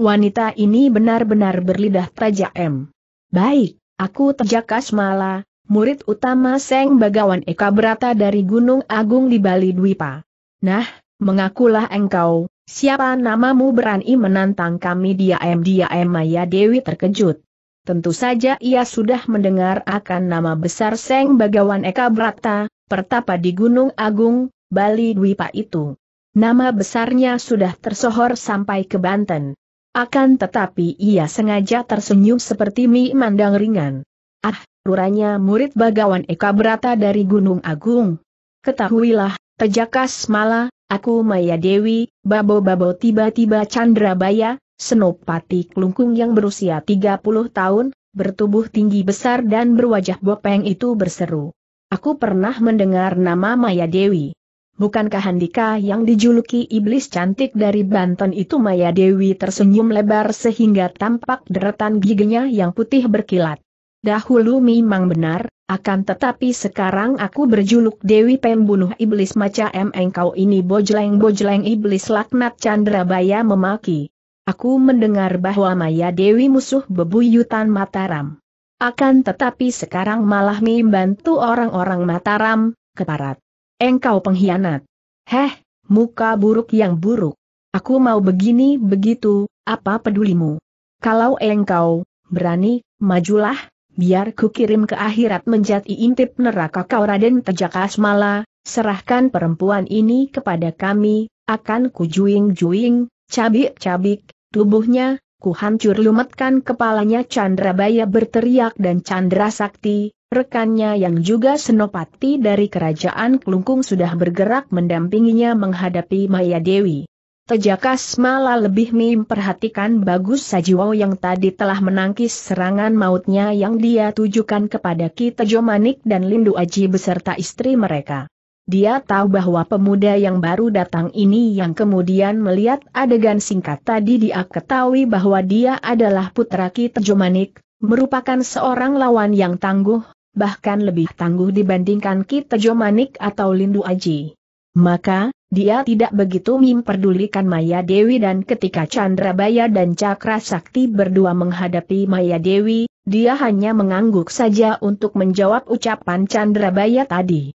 Wanita ini benar-benar berlidah tajam. Baik, aku terjakas malah, murid utama Seng Bagawan Eka Berata dari Gunung Agung di Bali Dwipa. Nah, mengakulah engkau, siapa namamu berani menantang kami diam-diam Maya Dewi terkejut. Tentu saja ia sudah mendengar akan nama besar Seng Bagawan Eka Brata, pertapa di Gunung Agung, Bali Dwipa itu. Nama besarnya sudah tersohor sampai ke Banten. Akan tetapi ia sengaja tersenyum seperti mie mandang ringan. Ah, luranya murid Bagawan Eka Brata dari Gunung Agung. Ketahuilah, Tejakas mala, aku Maya Dewi, babo-babo tiba-tiba Chandra Baya, Senopati Klungkung yang berusia 30 tahun, bertubuh tinggi besar dan berwajah bopeng itu berseru. Aku pernah mendengar nama Maya Dewi. Bukankah Handika yang dijuluki iblis cantik dari Banten itu Maya Dewi tersenyum lebar sehingga tampak deretan giginya yang putih berkilat. Dahulu memang benar, akan tetapi sekarang aku berjuluk Dewi Pembunuh Iblis Maca M. Engkau ini bojleng-bojleng iblis laknat Chandrabaya memaki. Aku mendengar bahwa Maya Dewi musuh bebuyutan Mataram. Akan tetapi sekarang malah membantu orang-orang Mataram, keparat. Engkau pengkhianat. Heh, muka buruk yang buruk. Aku mau begini begitu, apa pedulimu? Kalau engkau berani, majulah, biar kukirim ke akhirat menjadi intip neraka kau Raden Tejakasmala, serahkan perempuan ini kepada kami, akan kujuing juing cabik-cabik, tubuhnya, ku hancur lumetkan kepalanya Chandra Baya berteriak dan Chandra Sakti, rekannya yang juga senopati dari kerajaan Klungkung sudah bergerak mendampinginya menghadapi Maya Dewi. Tejakas malah lebih memperhatikan Bagus Sajiwo yang tadi telah menangkis serangan mautnya yang dia tujukan kepada Ki Tejo Manik dan Lindu Aji beserta istri mereka. Dia tahu bahwa pemuda yang baru datang ini yang kemudian melihat adegan singkat tadi dia ketahui bahwa dia adalah putra Ki Tejomanik, merupakan seorang lawan yang tangguh, bahkan lebih tangguh dibandingkan Ki Tejomanik atau Lindu Aji. Maka, dia tidak begitu memperdulikan Maya Dewi dan ketika Chandrabaya dan Cakra Sakti berdua menghadapi Maya Dewi, dia hanya mengangguk saja untuk menjawab ucapan Chandrabaya tadi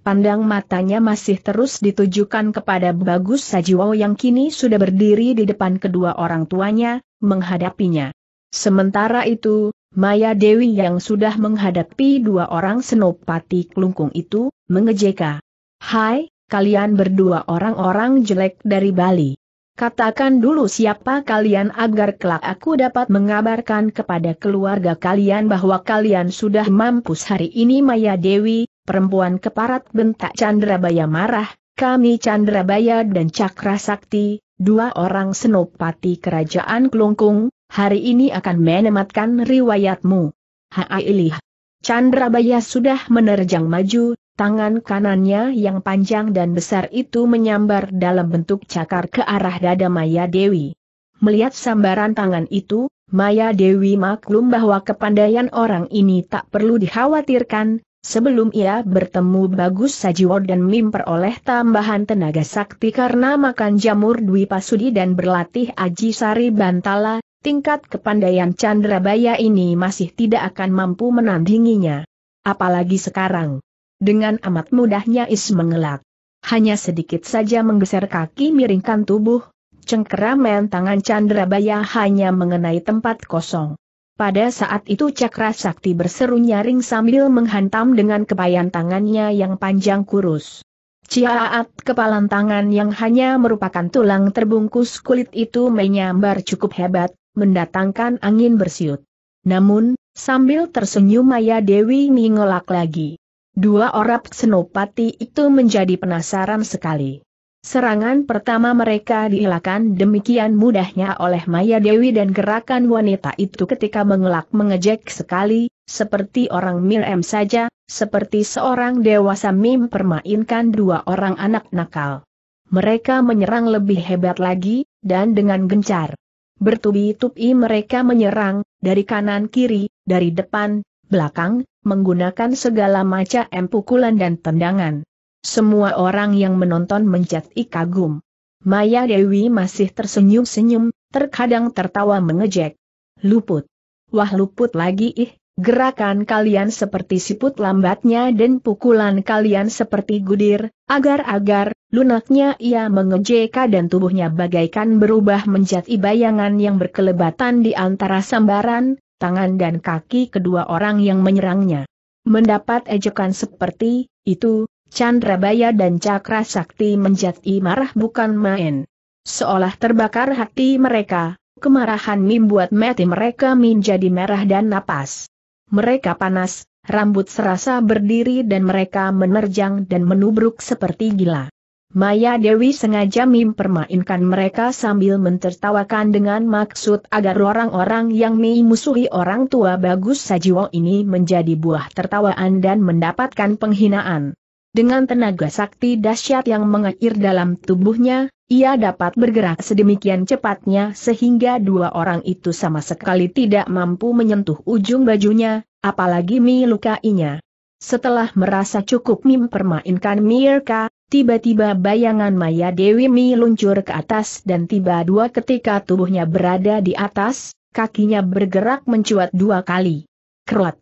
pandang matanya masih terus ditujukan kepada Bagus Sajiwo yang kini sudah berdiri di depan kedua orang tuanya, menghadapinya. Sementara itu, Maya Dewi yang sudah menghadapi dua orang senopati kelungkung itu, mengejeka. Hai, kalian berdua orang-orang jelek dari Bali. Katakan dulu siapa kalian agar kelak aku dapat mengabarkan kepada keluarga kalian bahwa kalian sudah mampus hari ini Maya Dewi, perempuan keparat bentak Chandrabaya marah, kami Chandrabaya dan Cakra Sakti, dua orang senopati kerajaan Klungkung, hari ini akan menematkan riwayatmu. Haailih. Chandrabaya sudah menerjang maju, tangan kanannya yang panjang dan besar itu menyambar dalam bentuk cakar ke arah dada Maya Dewi. Melihat sambaran tangan itu, Maya Dewi maklum bahwa kepandaian orang ini tak perlu dikhawatirkan, Sebelum ia bertemu Bagus Sajiwo dan peroleh tambahan tenaga sakti karena makan jamur Dwi Pasudi dan berlatih Aji Sari Bantala, tingkat kepandaian Chandrabaya ini masih tidak akan mampu menandinginya. Apalagi sekarang. Dengan amat mudahnya Is mengelak. Hanya sedikit saja menggeser kaki miringkan tubuh, cengkeraman tangan Chandrabaya hanya mengenai tempat kosong. Pada saat itu cakra sakti berseru nyaring sambil menghantam dengan kepayan tangannya yang panjang kurus. Ciaat kepalan tangan yang hanya merupakan tulang terbungkus kulit itu menyambar cukup hebat, mendatangkan angin bersiut. Namun, sambil tersenyum Maya Dewi mengolak lagi. Dua orang senopati itu menjadi penasaran sekali. Serangan pertama mereka dielakkan demikian mudahnya oleh Maya Dewi dan gerakan wanita itu ketika mengelak mengejek sekali, seperti orang mirem saja, seperti seorang dewasa mim permainkan dua orang anak nakal. Mereka menyerang lebih hebat lagi, dan dengan gencar. Bertubi-tubi mereka menyerang, dari kanan kiri, dari depan, belakang, menggunakan segala macam pukulan dan tendangan. Semua orang yang menonton menjadi kagum. Maya Dewi masih tersenyum-senyum, terkadang tertawa mengejek. Luput. Wah luput lagi ih, gerakan kalian seperti siput lambatnya dan pukulan kalian seperti gudir, agar-agar, lunaknya ia mengejek. dan tubuhnya bagaikan berubah menjadi bayangan yang berkelebatan di antara sambaran, tangan dan kaki kedua orang yang menyerangnya. Mendapat ejekan seperti itu, Chandrabaya dan Cakra Sakti menjadi marah bukan main. Seolah terbakar hati mereka, kemarahan membuat mati mereka menjadi merah dan napas. Mereka panas, rambut serasa berdiri dan mereka menerjang dan menubruk seperti gila. Maya Dewi sengaja mempermainkan mereka sambil mentertawakan dengan maksud agar orang-orang yang memusuhi orang tua bagus Sajiwo ini menjadi buah tertawaan dan mendapatkan penghinaan. Dengan tenaga sakti dahsyat yang mengair dalam tubuhnya, ia dapat bergerak sedemikian cepatnya sehingga dua orang itu sama sekali tidak mampu menyentuh ujung bajunya, apalagi melukainya. Setelah merasa cukup mempermainkan Mirka, tiba-tiba bayangan Maya Dewi Mi luncur ke atas dan tiba dua ketika tubuhnya berada di atas, kakinya bergerak mencuat dua kali. Kerot.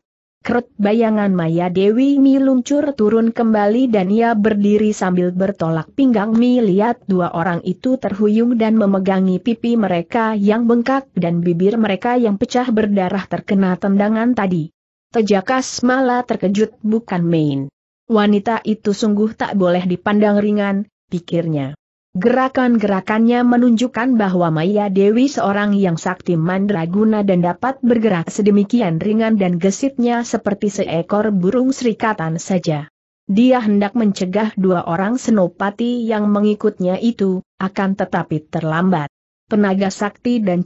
Kerut bayangan Maya Dewi Mi luncur turun kembali dan ia berdiri sambil bertolak pinggang Mi lihat dua orang itu terhuyung dan memegangi pipi mereka yang bengkak dan bibir mereka yang pecah berdarah terkena tendangan tadi. Tejakas malah terkejut bukan main. Wanita itu sungguh tak boleh dipandang ringan, pikirnya. Gerakan-gerakannya menunjukkan bahwa Maya Dewi seorang yang sakti mandraguna dan dapat bergerak sedemikian ringan dan gesitnya seperti seekor burung serikatan saja. Dia hendak mencegah dua orang senopati yang mengikutnya itu, akan tetapi terlambat tenaga Sakti dan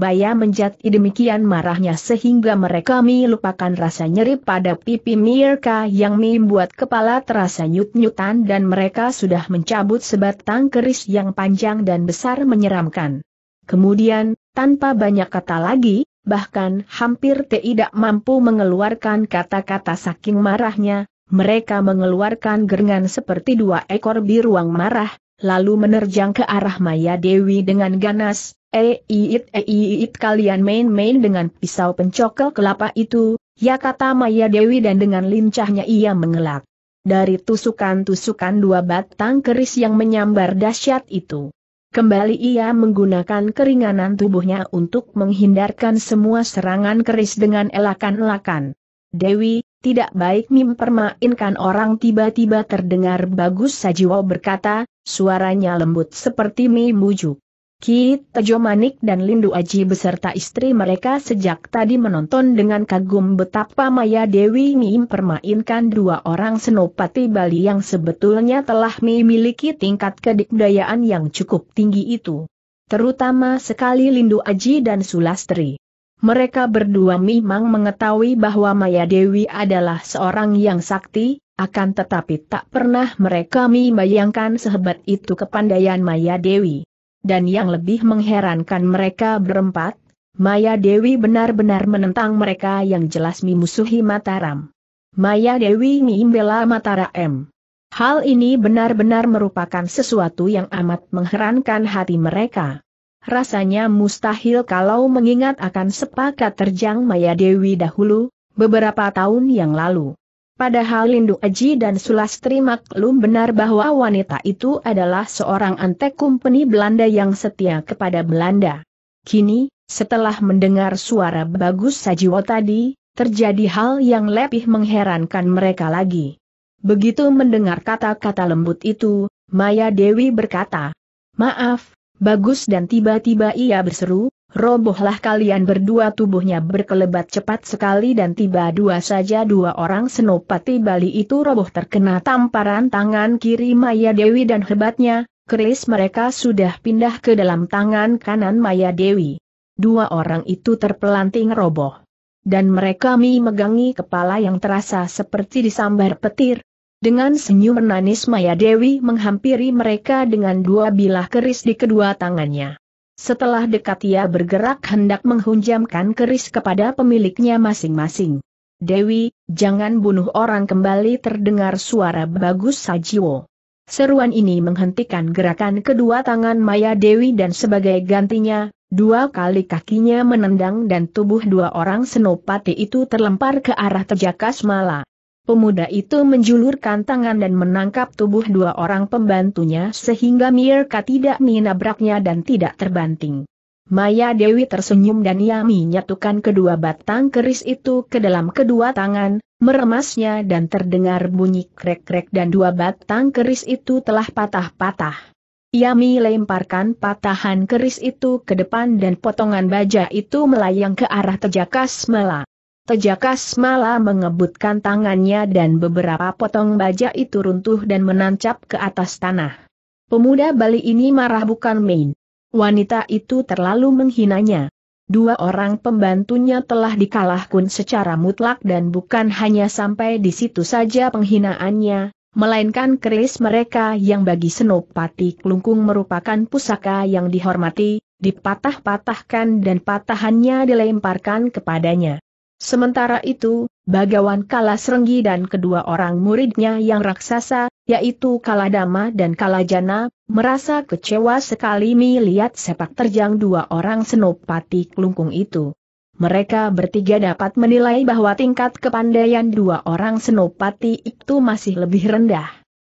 Baya menjadi demikian marahnya sehingga mereka melupakan rasa nyeri pada pipi Mirka yang membuat kepala terasa nyut-nyutan dan mereka sudah mencabut sebatang keris yang panjang dan besar menyeramkan. Kemudian, tanpa banyak kata lagi, bahkan hampir tidak mampu mengeluarkan kata-kata saking marahnya, mereka mengeluarkan gerengan seperti dua ekor biruang marah, lalu menerjang ke arah Maya Dewi dengan ganas, Eiit eh, eiit eh, kalian main-main dengan pisau pencokel kelapa itu, ya kata Maya Dewi dan dengan lincahnya ia mengelak. Dari tusukan-tusukan dua batang keris yang menyambar dahsyat itu. Kembali ia menggunakan keringanan tubuhnya untuk menghindarkan semua serangan keris dengan elakan-elakan. Dewi, tidak baik mempermainkan orang tiba-tiba terdengar bagus Sajiwo berkata, Suaranya lembut seperti mie bujuk. Ki Tejo Manik dan Lindu Aji beserta istri mereka sejak tadi menonton dengan kagum betapa Maya Dewi mempermainkan dua orang senopati Bali yang sebetulnya telah memiliki tingkat kedikdayaan yang cukup tinggi itu. Terutama sekali Lindu Aji dan Sulastri. Mereka berdua memang mengetahui bahwa Maya Dewi adalah seorang yang sakti, akan tetapi tak pernah mereka membayangkan sehebat itu kepandaian Maya Dewi. Dan yang lebih mengherankan mereka berempat, Maya Dewi benar-benar menentang mereka yang jelas memusuhi Mataram. Maya Dewi membela Mataram. Hal ini benar-benar merupakan sesuatu yang amat mengherankan hati mereka. Rasanya mustahil kalau mengingat akan sepakat terjang Maya Dewi dahulu, beberapa tahun yang lalu. Padahal Lindu Aji dan Sulastri maklum benar bahwa wanita itu adalah seorang antek kumpeni Belanda yang setia kepada Belanda. Kini, setelah mendengar suara bagus Sajiwo tadi, terjadi hal yang lebih mengherankan mereka lagi. Begitu mendengar kata-kata lembut itu, Maya Dewi berkata, Maaf, bagus dan tiba-tiba ia berseru, robohlah kalian berdua tubuhnya berkelebat cepat sekali dan tiba dua saja dua orang senopati Bali itu roboh terkena tamparan tangan kiri Maya Dewi dan hebatnya, keris mereka sudah pindah ke dalam tangan kanan Maya Dewi. Dua orang itu terpelanting roboh. Dan mereka memegangi kepala yang terasa seperti disambar petir. Dengan senyum manis Maya Dewi menghampiri mereka dengan dua bilah keris di kedua tangannya. Setelah dekat ia bergerak hendak menghunjamkan keris kepada pemiliknya masing-masing. Dewi, jangan bunuh orang kembali terdengar suara bagus Sajiwo. Seruan ini menghentikan gerakan kedua tangan Maya Dewi dan sebagai gantinya, dua kali kakinya menendang dan tubuh dua orang senopati itu terlempar ke arah terjakas mala. Pemuda itu menjulurkan tangan dan menangkap tubuh dua orang pembantunya sehingga Mirka tidak menabraknya dan tidak terbanting. Maya Dewi tersenyum dan ia menyatukan kedua batang keris itu ke dalam kedua tangan, meremasnya dan terdengar bunyi krek-krek dan dua batang keris itu telah patah-patah. Ia melemparkan patahan keris itu ke depan dan potongan baja itu melayang ke arah tejakas melak. Tejakas malah mengebutkan tangannya dan beberapa potong baja itu runtuh dan menancap ke atas tanah. Pemuda Bali ini marah bukan main. Wanita itu terlalu menghinanya. Dua orang pembantunya telah dikalahkan secara mutlak dan bukan hanya sampai di situ saja penghinaannya, melainkan keris mereka yang bagi Senopati Klungkung merupakan pusaka yang dihormati, dipatah-patahkan dan patahannya dilemparkan kepadanya. Sementara itu, Bagawan Kalasrenggi dan kedua orang muridnya yang raksasa, yaitu Kaladama dan Kalajana, merasa kecewa sekali melihat sepak terjang dua orang senopati kelungkung itu. Mereka bertiga dapat menilai bahwa tingkat kepandaian dua orang senopati itu masih lebih rendah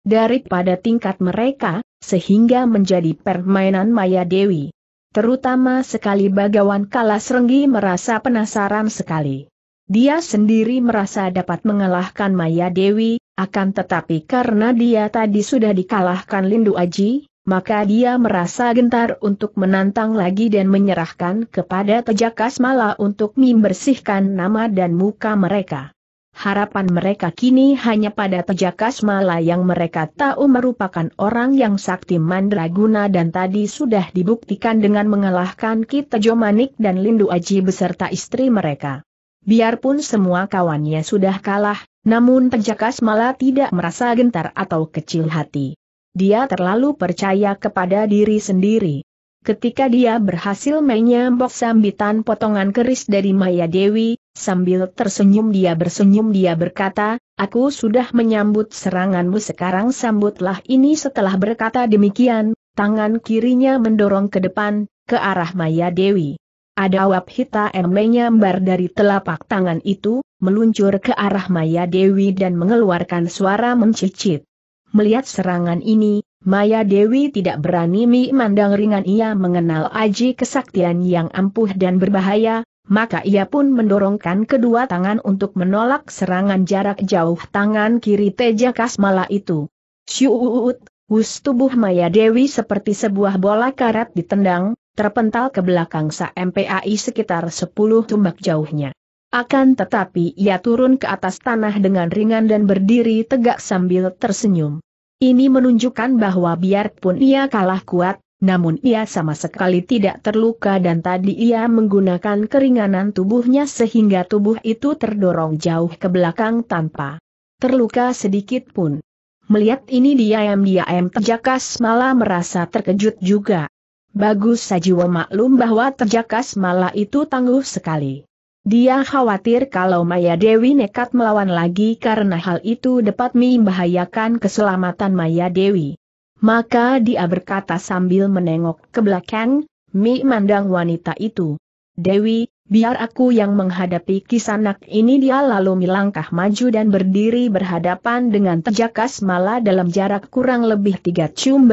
daripada tingkat mereka, sehingga menjadi permainan Maya Dewi. Terutama sekali Bagawan Kalasrenggi merasa penasaran sekali. Dia sendiri merasa dapat mengalahkan Maya Dewi, akan tetapi karena dia tadi sudah dikalahkan Lindu Aji, maka dia merasa gentar untuk menantang lagi dan menyerahkan kepada Tejaka Mala untuk membersihkan nama dan muka mereka. Harapan mereka kini hanya pada Tejaka Mala yang mereka tahu merupakan orang yang sakti mandraguna dan tadi sudah dibuktikan dengan mengalahkan Kitejo Manik dan Lindu Aji beserta istri mereka. Biarpun semua kawannya sudah kalah, namun penjakas malah tidak merasa gentar atau kecil hati. Dia terlalu percaya kepada diri sendiri. Ketika dia berhasil menyambok sambitan potongan keris dari Maya Dewi, sambil tersenyum dia bersenyum dia berkata, Aku sudah menyambut seranganmu sekarang sambutlah ini setelah berkata demikian, tangan kirinya mendorong ke depan, ke arah Maya Dewi. Ada wap hitam menyambar dari telapak tangan itu, meluncur ke arah Maya Dewi dan mengeluarkan suara mencicit. Melihat serangan ini, Maya Dewi tidak berani memandang ringan ia mengenal aji kesaktian yang ampuh dan berbahaya, maka ia pun mendorongkan kedua tangan untuk menolak serangan jarak jauh tangan kiri Teja Kasmala itu. Syuut, wus tubuh Maya Dewi seperti sebuah bola karat ditendang, terpental ke belakang MPAI sekitar 10 tumbak jauhnya. Akan tetapi ia turun ke atas tanah dengan ringan dan berdiri tegak sambil tersenyum. Ini menunjukkan bahwa biarpun ia kalah kuat, namun ia sama sekali tidak terluka dan tadi ia menggunakan keringanan tubuhnya sehingga tubuh itu terdorong jauh ke belakang tanpa terluka sedikit pun. Melihat ini diam-diam Tejakas malah merasa terkejut juga. Bagus Sajiwo maklum bahwa terjakas malah itu tangguh sekali. Dia khawatir kalau Maya Dewi nekat melawan lagi karena hal itu dapat membahayakan keselamatan Maya Dewi. Maka dia berkata sambil menengok ke belakang, Mi mandang wanita itu. Dewi, biar aku yang menghadapi kisanak ini dia lalu melangkah maju dan berdiri berhadapan dengan terjakas malah dalam jarak kurang lebih tiga cium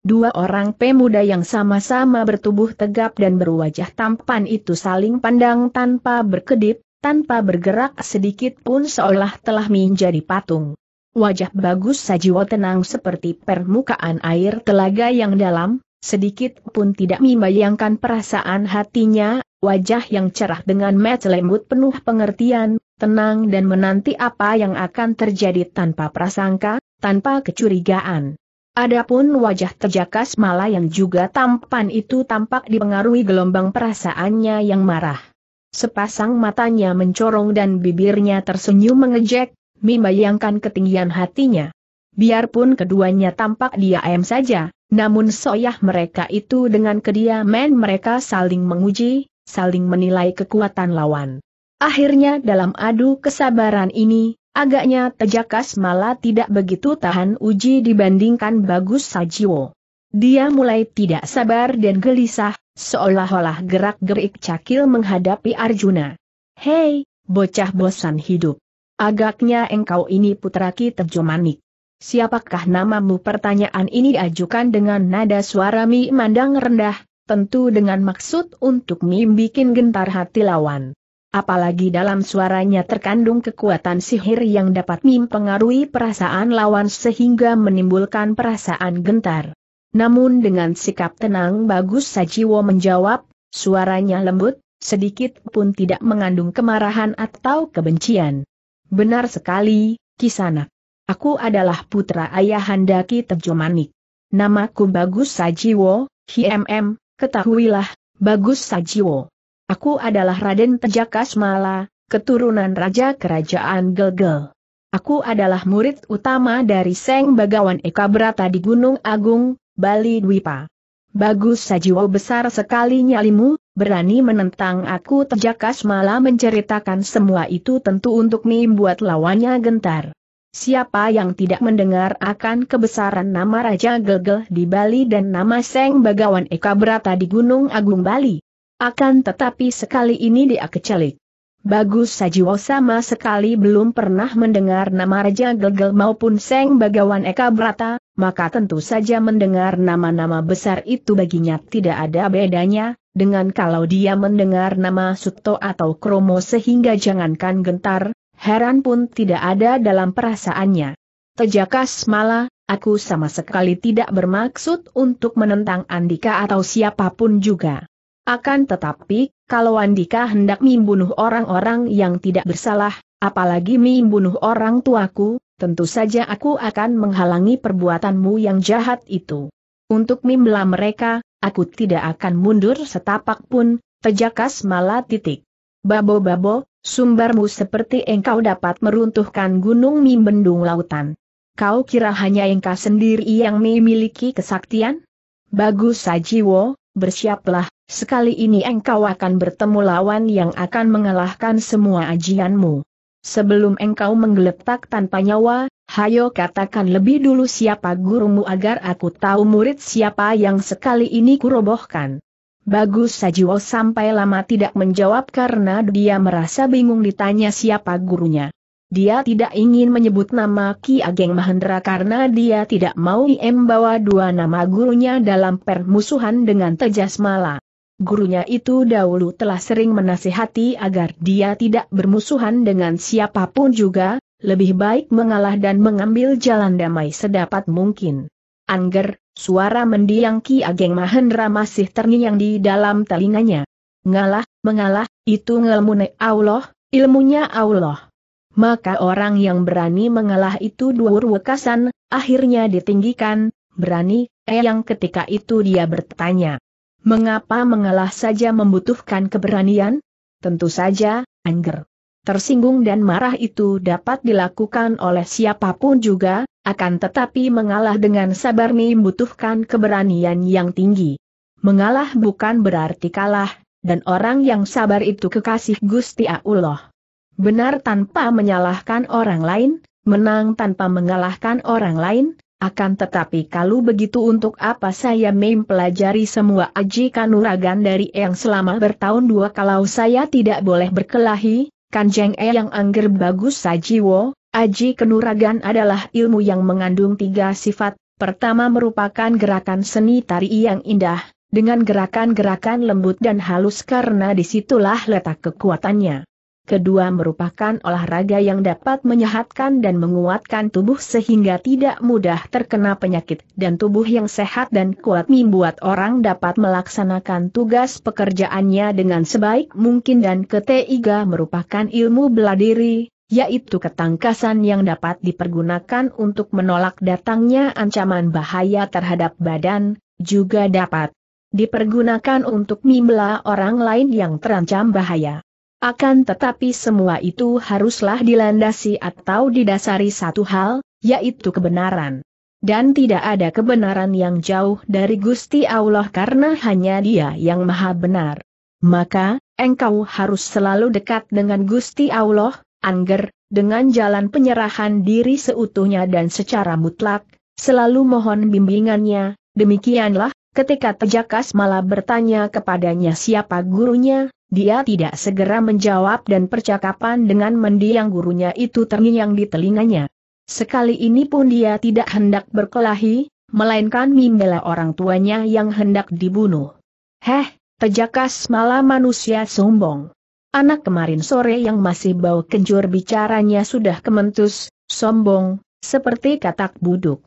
Dua orang pemuda yang sama-sama bertubuh tegap dan berwajah tampan itu saling pandang tanpa berkedip, tanpa bergerak sedikit pun seolah telah menjadi patung. Wajah bagus sajiwa tenang seperti permukaan air telaga yang dalam, sedikit pun tidak membayangkan perasaan hatinya, wajah yang cerah dengan mata lembut penuh pengertian, tenang dan menanti apa yang akan terjadi tanpa prasangka, tanpa kecurigaan. Adapun wajah terjakas mala yang juga tampan itu tampak dipengaruhi gelombang perasaannya yang marah. Sepasang matanya mencorong dan bibirnya tersenyum mengejek, membayangkan ketinggian hatinya. Biarpun keduanya tampak diam saja, namun soyah mereka itu dengan kediaman mereka saling menguji, saling menilai kekuatan lawan. Akhirnya dalam adu kesabaran ini, Agaknya Tejakas malah tidak begitu tahan uji dibandingkan Bagus Sajiwo. Dia mulai tidak sabar dan gelisah, seolah-olah gerak-gerik cakil menghadapi Arjuna. Hei, bocah bosan hidup. Agaknya engkau ini putra Ki Tejomanik. Siapakah namamu pertanyaan ini diajukan dengan nada suara mi mandang rendah, tentu dengan maksud untuk mi bikin gentar hati lawan. Apalagi dalam suaranya terkandung kekuatan sihir yang dapat mempengaruhi perasaan lawan sehingga menimbulkan perasaan gentar. Namun dengan sikap tenang bagus Sajiwo menjawab, suaranya lembut, sedikit pun tidak mengandung kemarahan atau kebencian. Benar sekali, Kisanak. Aku adalah putra ayah Handaki Tejomanik. Namaku Bagus Sajiwo, HMM, ketahuilah, Bagus Sajiwo. Aku adalah Raden Tejakasmala, keturunan Raja Kerajaan Gelgel. Aku adalah murid utama dari Seng Bagawan Eka Berata di Gunung Agung, Bali Dwipa. Bagus sajiwa besar sekali nyalimu, berani menentang aku Tejakas menceritakan semua itu tentu untuk membuat lawannya gentar. Siapa yang tidak mendengar akan kebesaran nama Raja Gelgel di Bali dan nama Seng Bagawan Eka Berata di Gunung Agung Bali? Akan tetapi sekali ini dia kecelik. Bagus Sajiwo sama sekali belum pernah mendengar nama Raja Gelgel maupun Seng Bagawan Eka Brata, maka tentu saja mendengar nama-nama besar itu baginya tidak ada bedanya, dengan kalau dia mendengar nama Suto atau Kromo sehingga jangankan gentar, heran pun tidak ada dalam perasaannya. Tejakas malah, aku sama sekali tidak bermaksud untuk menentang Andika atau siapapun juga. Akan tetapi, kalau Andika hendak membunuh orang-orang yang tidak bersalah, apalagi membunuh orang tuaku, tentu saja aku akan menghalangi perbuatanmu yang jahat itu. Untuk membela mereka, aku tidak akan mundur setapak pun, tejakas malah titik. Babo-babo, sumbermu seperti engkau dapat meruntuhkan gunung membendung lautan. Kau kira hanya engkau sendiri yang memiliki kesaktian? Bagus Sajiwo, bersiaplah, sekali ini engkau akan bertemu lawan yang akan mengalahkan semua ajianmu. Sebelum engkau menggeletak tanpa nyawa, hayo katakan lebih dulu siapa gurumu agar aku tahu murid siapa yang sekali ini kurobohkan. Bagus Sajiwo sampai lama tidak menjawab karena dia merasa bingung ditanya siapa gurunya. Dia tidak ingin menyebut nama Ki Ageng Mahendra karena dia tidak mau IM bawa dua nama gurunya dalam permusuhan dengan Tejas Mala. Gurunya itu dahulu telah sering menasihati agar dia tidak bermusuhan dengan siapapun juga, lebih baik mengalah dan mengambil jalan damai sedapat mungkin. Angger, suara mendiang Ki Ageng Mahendra masih terngiang di dalam telinganya. Ngalah, mengalah, itu ngelmune Allah, ilmunya Allah maka orang yang berani mengalah itu duur wekasan, akhirnya ditinggikan, berani, eh yang ketika itu dia bertanya. Mengapa mengalah saja membutuhkan keberanian? Tentu saja, anger. Tersinggung dan marah itu dapat dilakukan oleh siapapun juga, akan tetapi mengalah dengan sabar membutuhkan keberanian yang tinggi. Mengalah bukan berarti kalah, dan orang yang sabar itu kekasih Gusti Allah. Benar tanpa menyalahkan orang lain, menang tanpa mengalahkan orang lain, akan tetapi kalau begitu untuk apa saya mempelajari semua aji kanuragan dari yang selama bertahun dua kalau saya tidak boleh berkelahi, kanjeng e yang angger bagus sajiwo, aji kanuragan adalah ilmu yang mengandung tiga sifat, Pertama merupakan gerakan seni tari yang indah, dengan gerakan-gerakan lembut dan halus karena disitulah letak kekuatannya. Kedua merupakan olahraga yang dapat menyehatkan dan menguatkan tubuh sehingga tidak mudah terkena penyakit dan tubuh yang sehat dan kuat membuat orang dapat melaksanakan tugas pekerjaannya dengan sebaik mungkin dan ketiga merupakan ilmu bela diri, yaitu ketangkasan yang dapat dipergunakan untuk menolak datangnya ancaman bahaya terhadap badan, juga dapat dipergunakan untuk membela orang lain yang terancam bahaya. Akan tetapi semua itu haruslah dilandasi atau didasari satu hal, yaitu kebenaran. Dan tidak ada kebenaran yang jauh dari Gusti Allah karena hanya dia yang maha benar. Maka, engkau harus selalu dekat dengan Gusti Allah, angger, dengan jalan penyerahan diri seutuhnya dan secara mutlak, selalu mohon bimbingannya, demikianlah, ketika Tejakas malah bertanya kepadanya siapa gurunya, dia tidak segera menjawab dan percakapan dengan mendiang gurunya itu terngiang di telinganya. Sekali ini pun dia tidak hendak berkelahi, melainkan membela orang tuanya yang hendak dibunuh. Heh, tejakas malah manusia sombong. Anak kemarin sore yang masih bau kencur bicaranya sudah kementus, sombong, seperti katak buduk.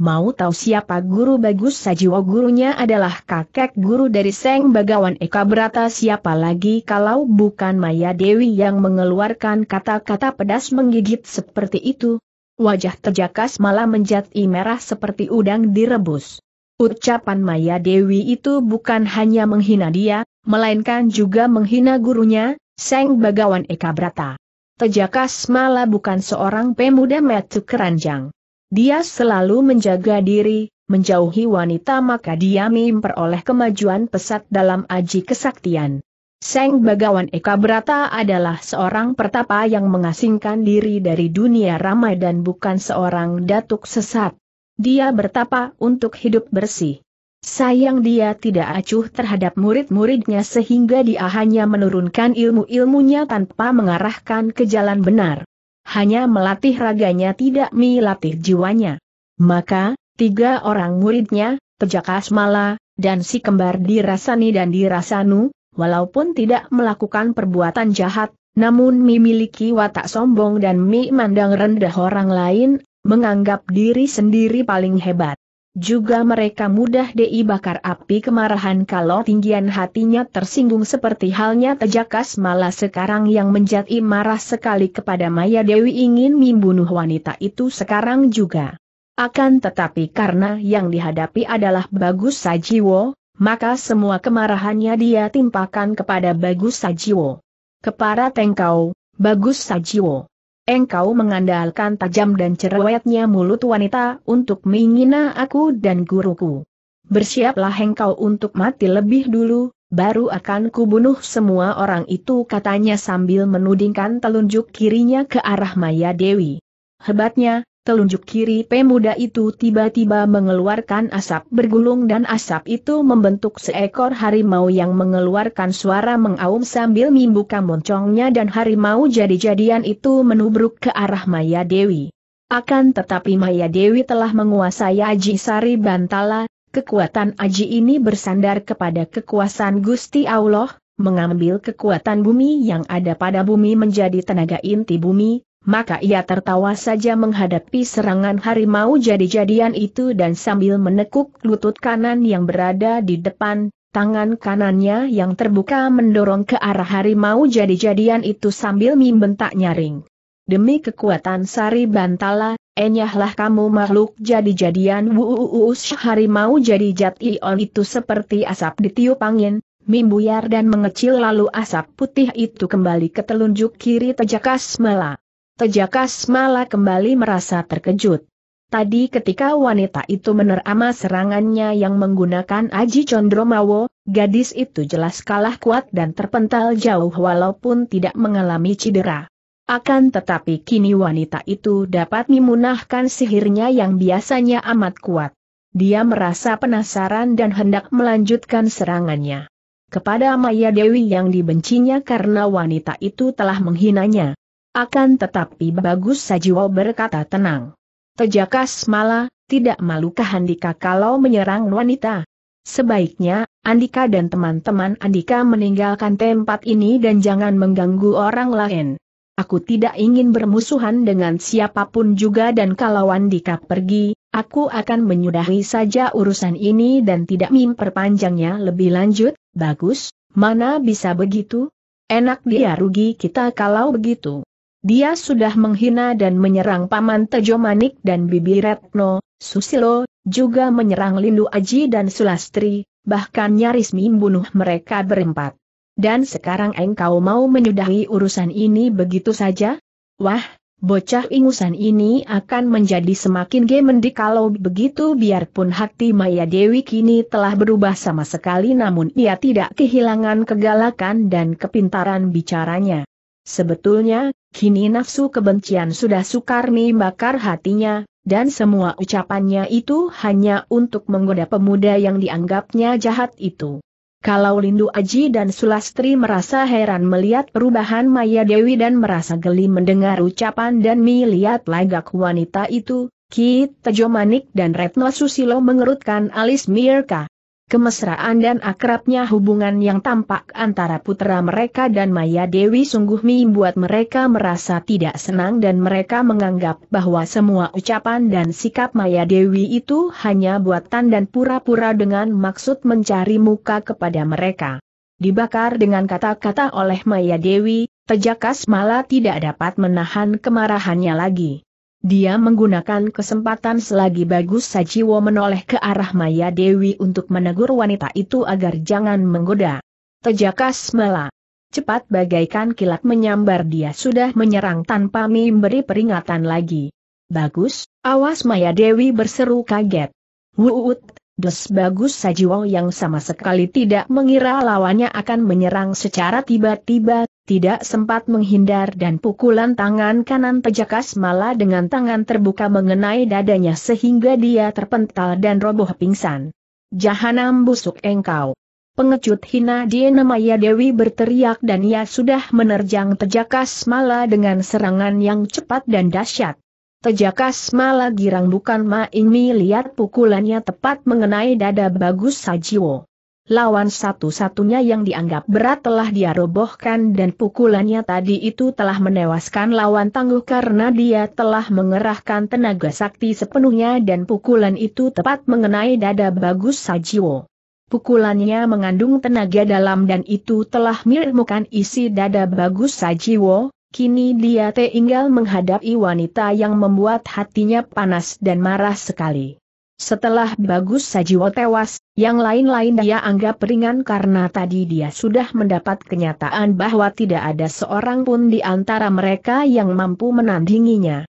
Mau tahu siapa guru bagus sajiwa gurunya adalah kakek guru dari Seng Bagawan Eka Brata siapa lagi kalau bukan Maya Dewi yang mengeluarkan kata-kata pedas menggigit seperti itu. Wajah terjakas malah menjadi merah seperti udang direbus. Ucapan Maya Dewi itu bukan hanya menghina dia, melainkan juga menghina gurunya, Seng Bagawan Eka Brata. Tejakas malah bukan seorang pemuda metu keranjang. Dia selalu menjaga diri, menjauhi wanita maka dia memperoleh kemajuan pesat dalam aji kesaktian. Seng Bagawan Eka Brata adalah seorang pertapa yang mengasingkan diri dari dunia ramai dan bukan seorang datuk sesat. Dia bertapa untuk hidup bersih. Sayang dia tidak acuh terhadap murid-muridnya sehingga dia hanya menurunkan ilmu-ilmunya tanpa mengarahkan ke jalan benar hanya melatih raganya tidak melatih jiwanya. Maka, tiga orang muridnya, Pejakas Mala, dan si kembar dirasani dan dirasanu, walaupun tidak melakukan perbuatan jahat, namun memiliki watak sombong dan memandang rendah orang lain, menganggap diri sendiri paling hebat. Juga mereka mudah di bakar api kemarahan kalau tinggian hatinya tersinggung seperti halnya tejakas malah sekarang yang menjadi marah sekali kepada Maya Dewi ingin membunuh wanita itu sekarang juga. Akan tetapi karena yang dihadapi adalah Bagus Sajiwo, maka semua kemarahannya dia timpakan kepada Bagus Sajiwo. Kepara Tengkau, Bagus Sajiwo engkau mengandalkan tajam dan cerewetnya mulut wanita untuk menghina aku dan guruku. Bersiaplah engkau untuk mati lebih dulu, baru akan kubunuh semua orang itu katanya sambil menudingkan telunjuk kirinya ke arah Maya Dewi. Hebatnya, telunjuk kiri pemuda itu tiba-tiba mengeluarkan asap bergulung dan asap itu membentuk seekor harimau yang mengeluarkan suara mengaum sambil membuka moncongnya dan harimau jadi-jadian itu menubruk ke arah Maya Dewi. Akan tetapi Maya Dewi telah menguasai Aji Sari Bantala, kekuatan Aji ini bersandar kepada kekuasaan Gusti Allah, mengambil kekuatan bumi yang ada pada bumi menjadi tenaga inti bumi, maka ia tertawa saja menghadapi serangan harimau jadi-jadian itu dan sambil menekuk lutut kanan yang berada di depan, tangan kanannya yang terbuka mendorong ke arah harimau jadi-jadian itu sambil membentak nyaring. Demi kekuatan sari bantala, enyahlah kamu makhluk jadi-jadian wuuus harimau jadi jat ion itu seperti asap ditiup angin, mimbuyar dan mengecil lalu asap putih itu kembali ke telunjuk kiri tejakas mela. Tejakas malah kembali merasa terkejut. Tadi ketika wanita itu menerama serangannya yang menggunakan Aji Condromawo, gadis itu jelas kalah kuat dan terpental jauh walaupun tidak mengalami cedera. Akan tetapi kini wanita itu dapat memunahkan sihirnya yang biasanya amat kuat. Dia merasa penasaran dan hendak melanjutkan serangannya. Kepada Maya Dewi yang dibencinya karena wanita itu telah menghinanya. Akan tetapi bagus Sajiwo berkata tenang. Tejakas malah, tidak malukah Andika kalau menyerang wanita? Sebaiknya, Andika dan teman-teman Andika meninggalkan tempat ini dan jangan mengganggu orang lain. Aku tidak ingin bermusuhan dengan siapapun juga dan kalau Andika pergi, aku akan menyudahi saja urusan ini dan tidak memperpanjangnya lebih lanjut, bagus, mana bisa begitu? Enak dia rugi kita kalau begitu. Dia sudah menghina dan menyerang Paman Tejo Manik dan Bibi Retno, Susilo, juga menyerang Lindu Aji dan Sulastri, bahkan nyaris membunuh mereka berempat. Dan sekarang engkau mau menyudahi urusan ini begitu saja? Wah, bocah ingusan ini akan menjadi semakin gemendik kalau begitu biarpun hati Maya Dewi kini telah berubah sama sekali namun ia tidak kehilangan kegalakan dan kepintaran bicaranya. Sebetulnya, kini nafsu kebencian sudah sukar membakar hatinya, dan semua ucapannya itu hanya untuk menggoda pemuda yang dianggapnya jahat itu. Kalau Lindu Aji dan Sulastri merasa heran melihat perubahan Maya Dewi dan merasa geli mendengar ucapan dan melihat lagak wanita itu, Ki Tejo Manik dan Retno Susilo mengerutkan alis Mirka. Kemesraan dan akrabnya hubungan yang tampak antara putra mereka dan Maya Dewi sungguh membuat mereka merasa tidak senang dan mereka menganggap bahwa semua ucapan dan sikap Maya Dewi itu hanya buatan dan pura-pura dengan maksud mencari muka kepada mereka. Dibakar dengan kata-kata oleh Maya Dewi, Tejakas malah tidak dapat menahan kemarahannya lagi. Dia menggunakan kesempatan selagi bagus Sajiwo menoleh ke arah Maya Dewi untuk menegur wanita itu agar jangan menggoda. Tejakas mela. Cepat bagaikan kilat menyambar dia sudah menyerang tanpa memberi peringatan lagi. Bagus, awas Maya Dewi berseru kaget. Wuut, des bagus Sajiwo yang sama sekali tidak mengira lawannya akan menyerang secara tiba-tiba, tidak sempat menghindar dan pukulan tangan kanan pejakas malah dengan tangan terbuka mengenai dadanya sehingga dia terpental dan roboh pingsan. Jahanam busuk engkau. Pengecut hina dia namanya Dewi berteriak dan ia sudah menerjang Tejakas Mala dengan serangan yang cepat dan dahsyat. Tejakas Mala girang bukan main melihat pukulannya tepat mengenai dada Bagus Sajiwo lawan satu-satunya yang dianggap berat telah dia robohkan dan pukulannya tadi itu telah menewaskan lawan tangguh karena dia telah mengerahkan tenaga sakti sepenuhnya dan pukulan itu tepat mengenai dada bagus Sajiwo. Pukulannya mengandung tenaga dalam dan itu telah menemukan isi dada bagus Sajiwo, kini dia tinggal menghadapi wanita yang membuat hatinya panas dan marah sekali. Setelah Bagus Sajiwo tewas, yang lain-lain dia anggap ringan karena tadi dia sudah mendapat kenyataan bahwa tidak ada seorang pun di antara mereka yang mampu menandinginya.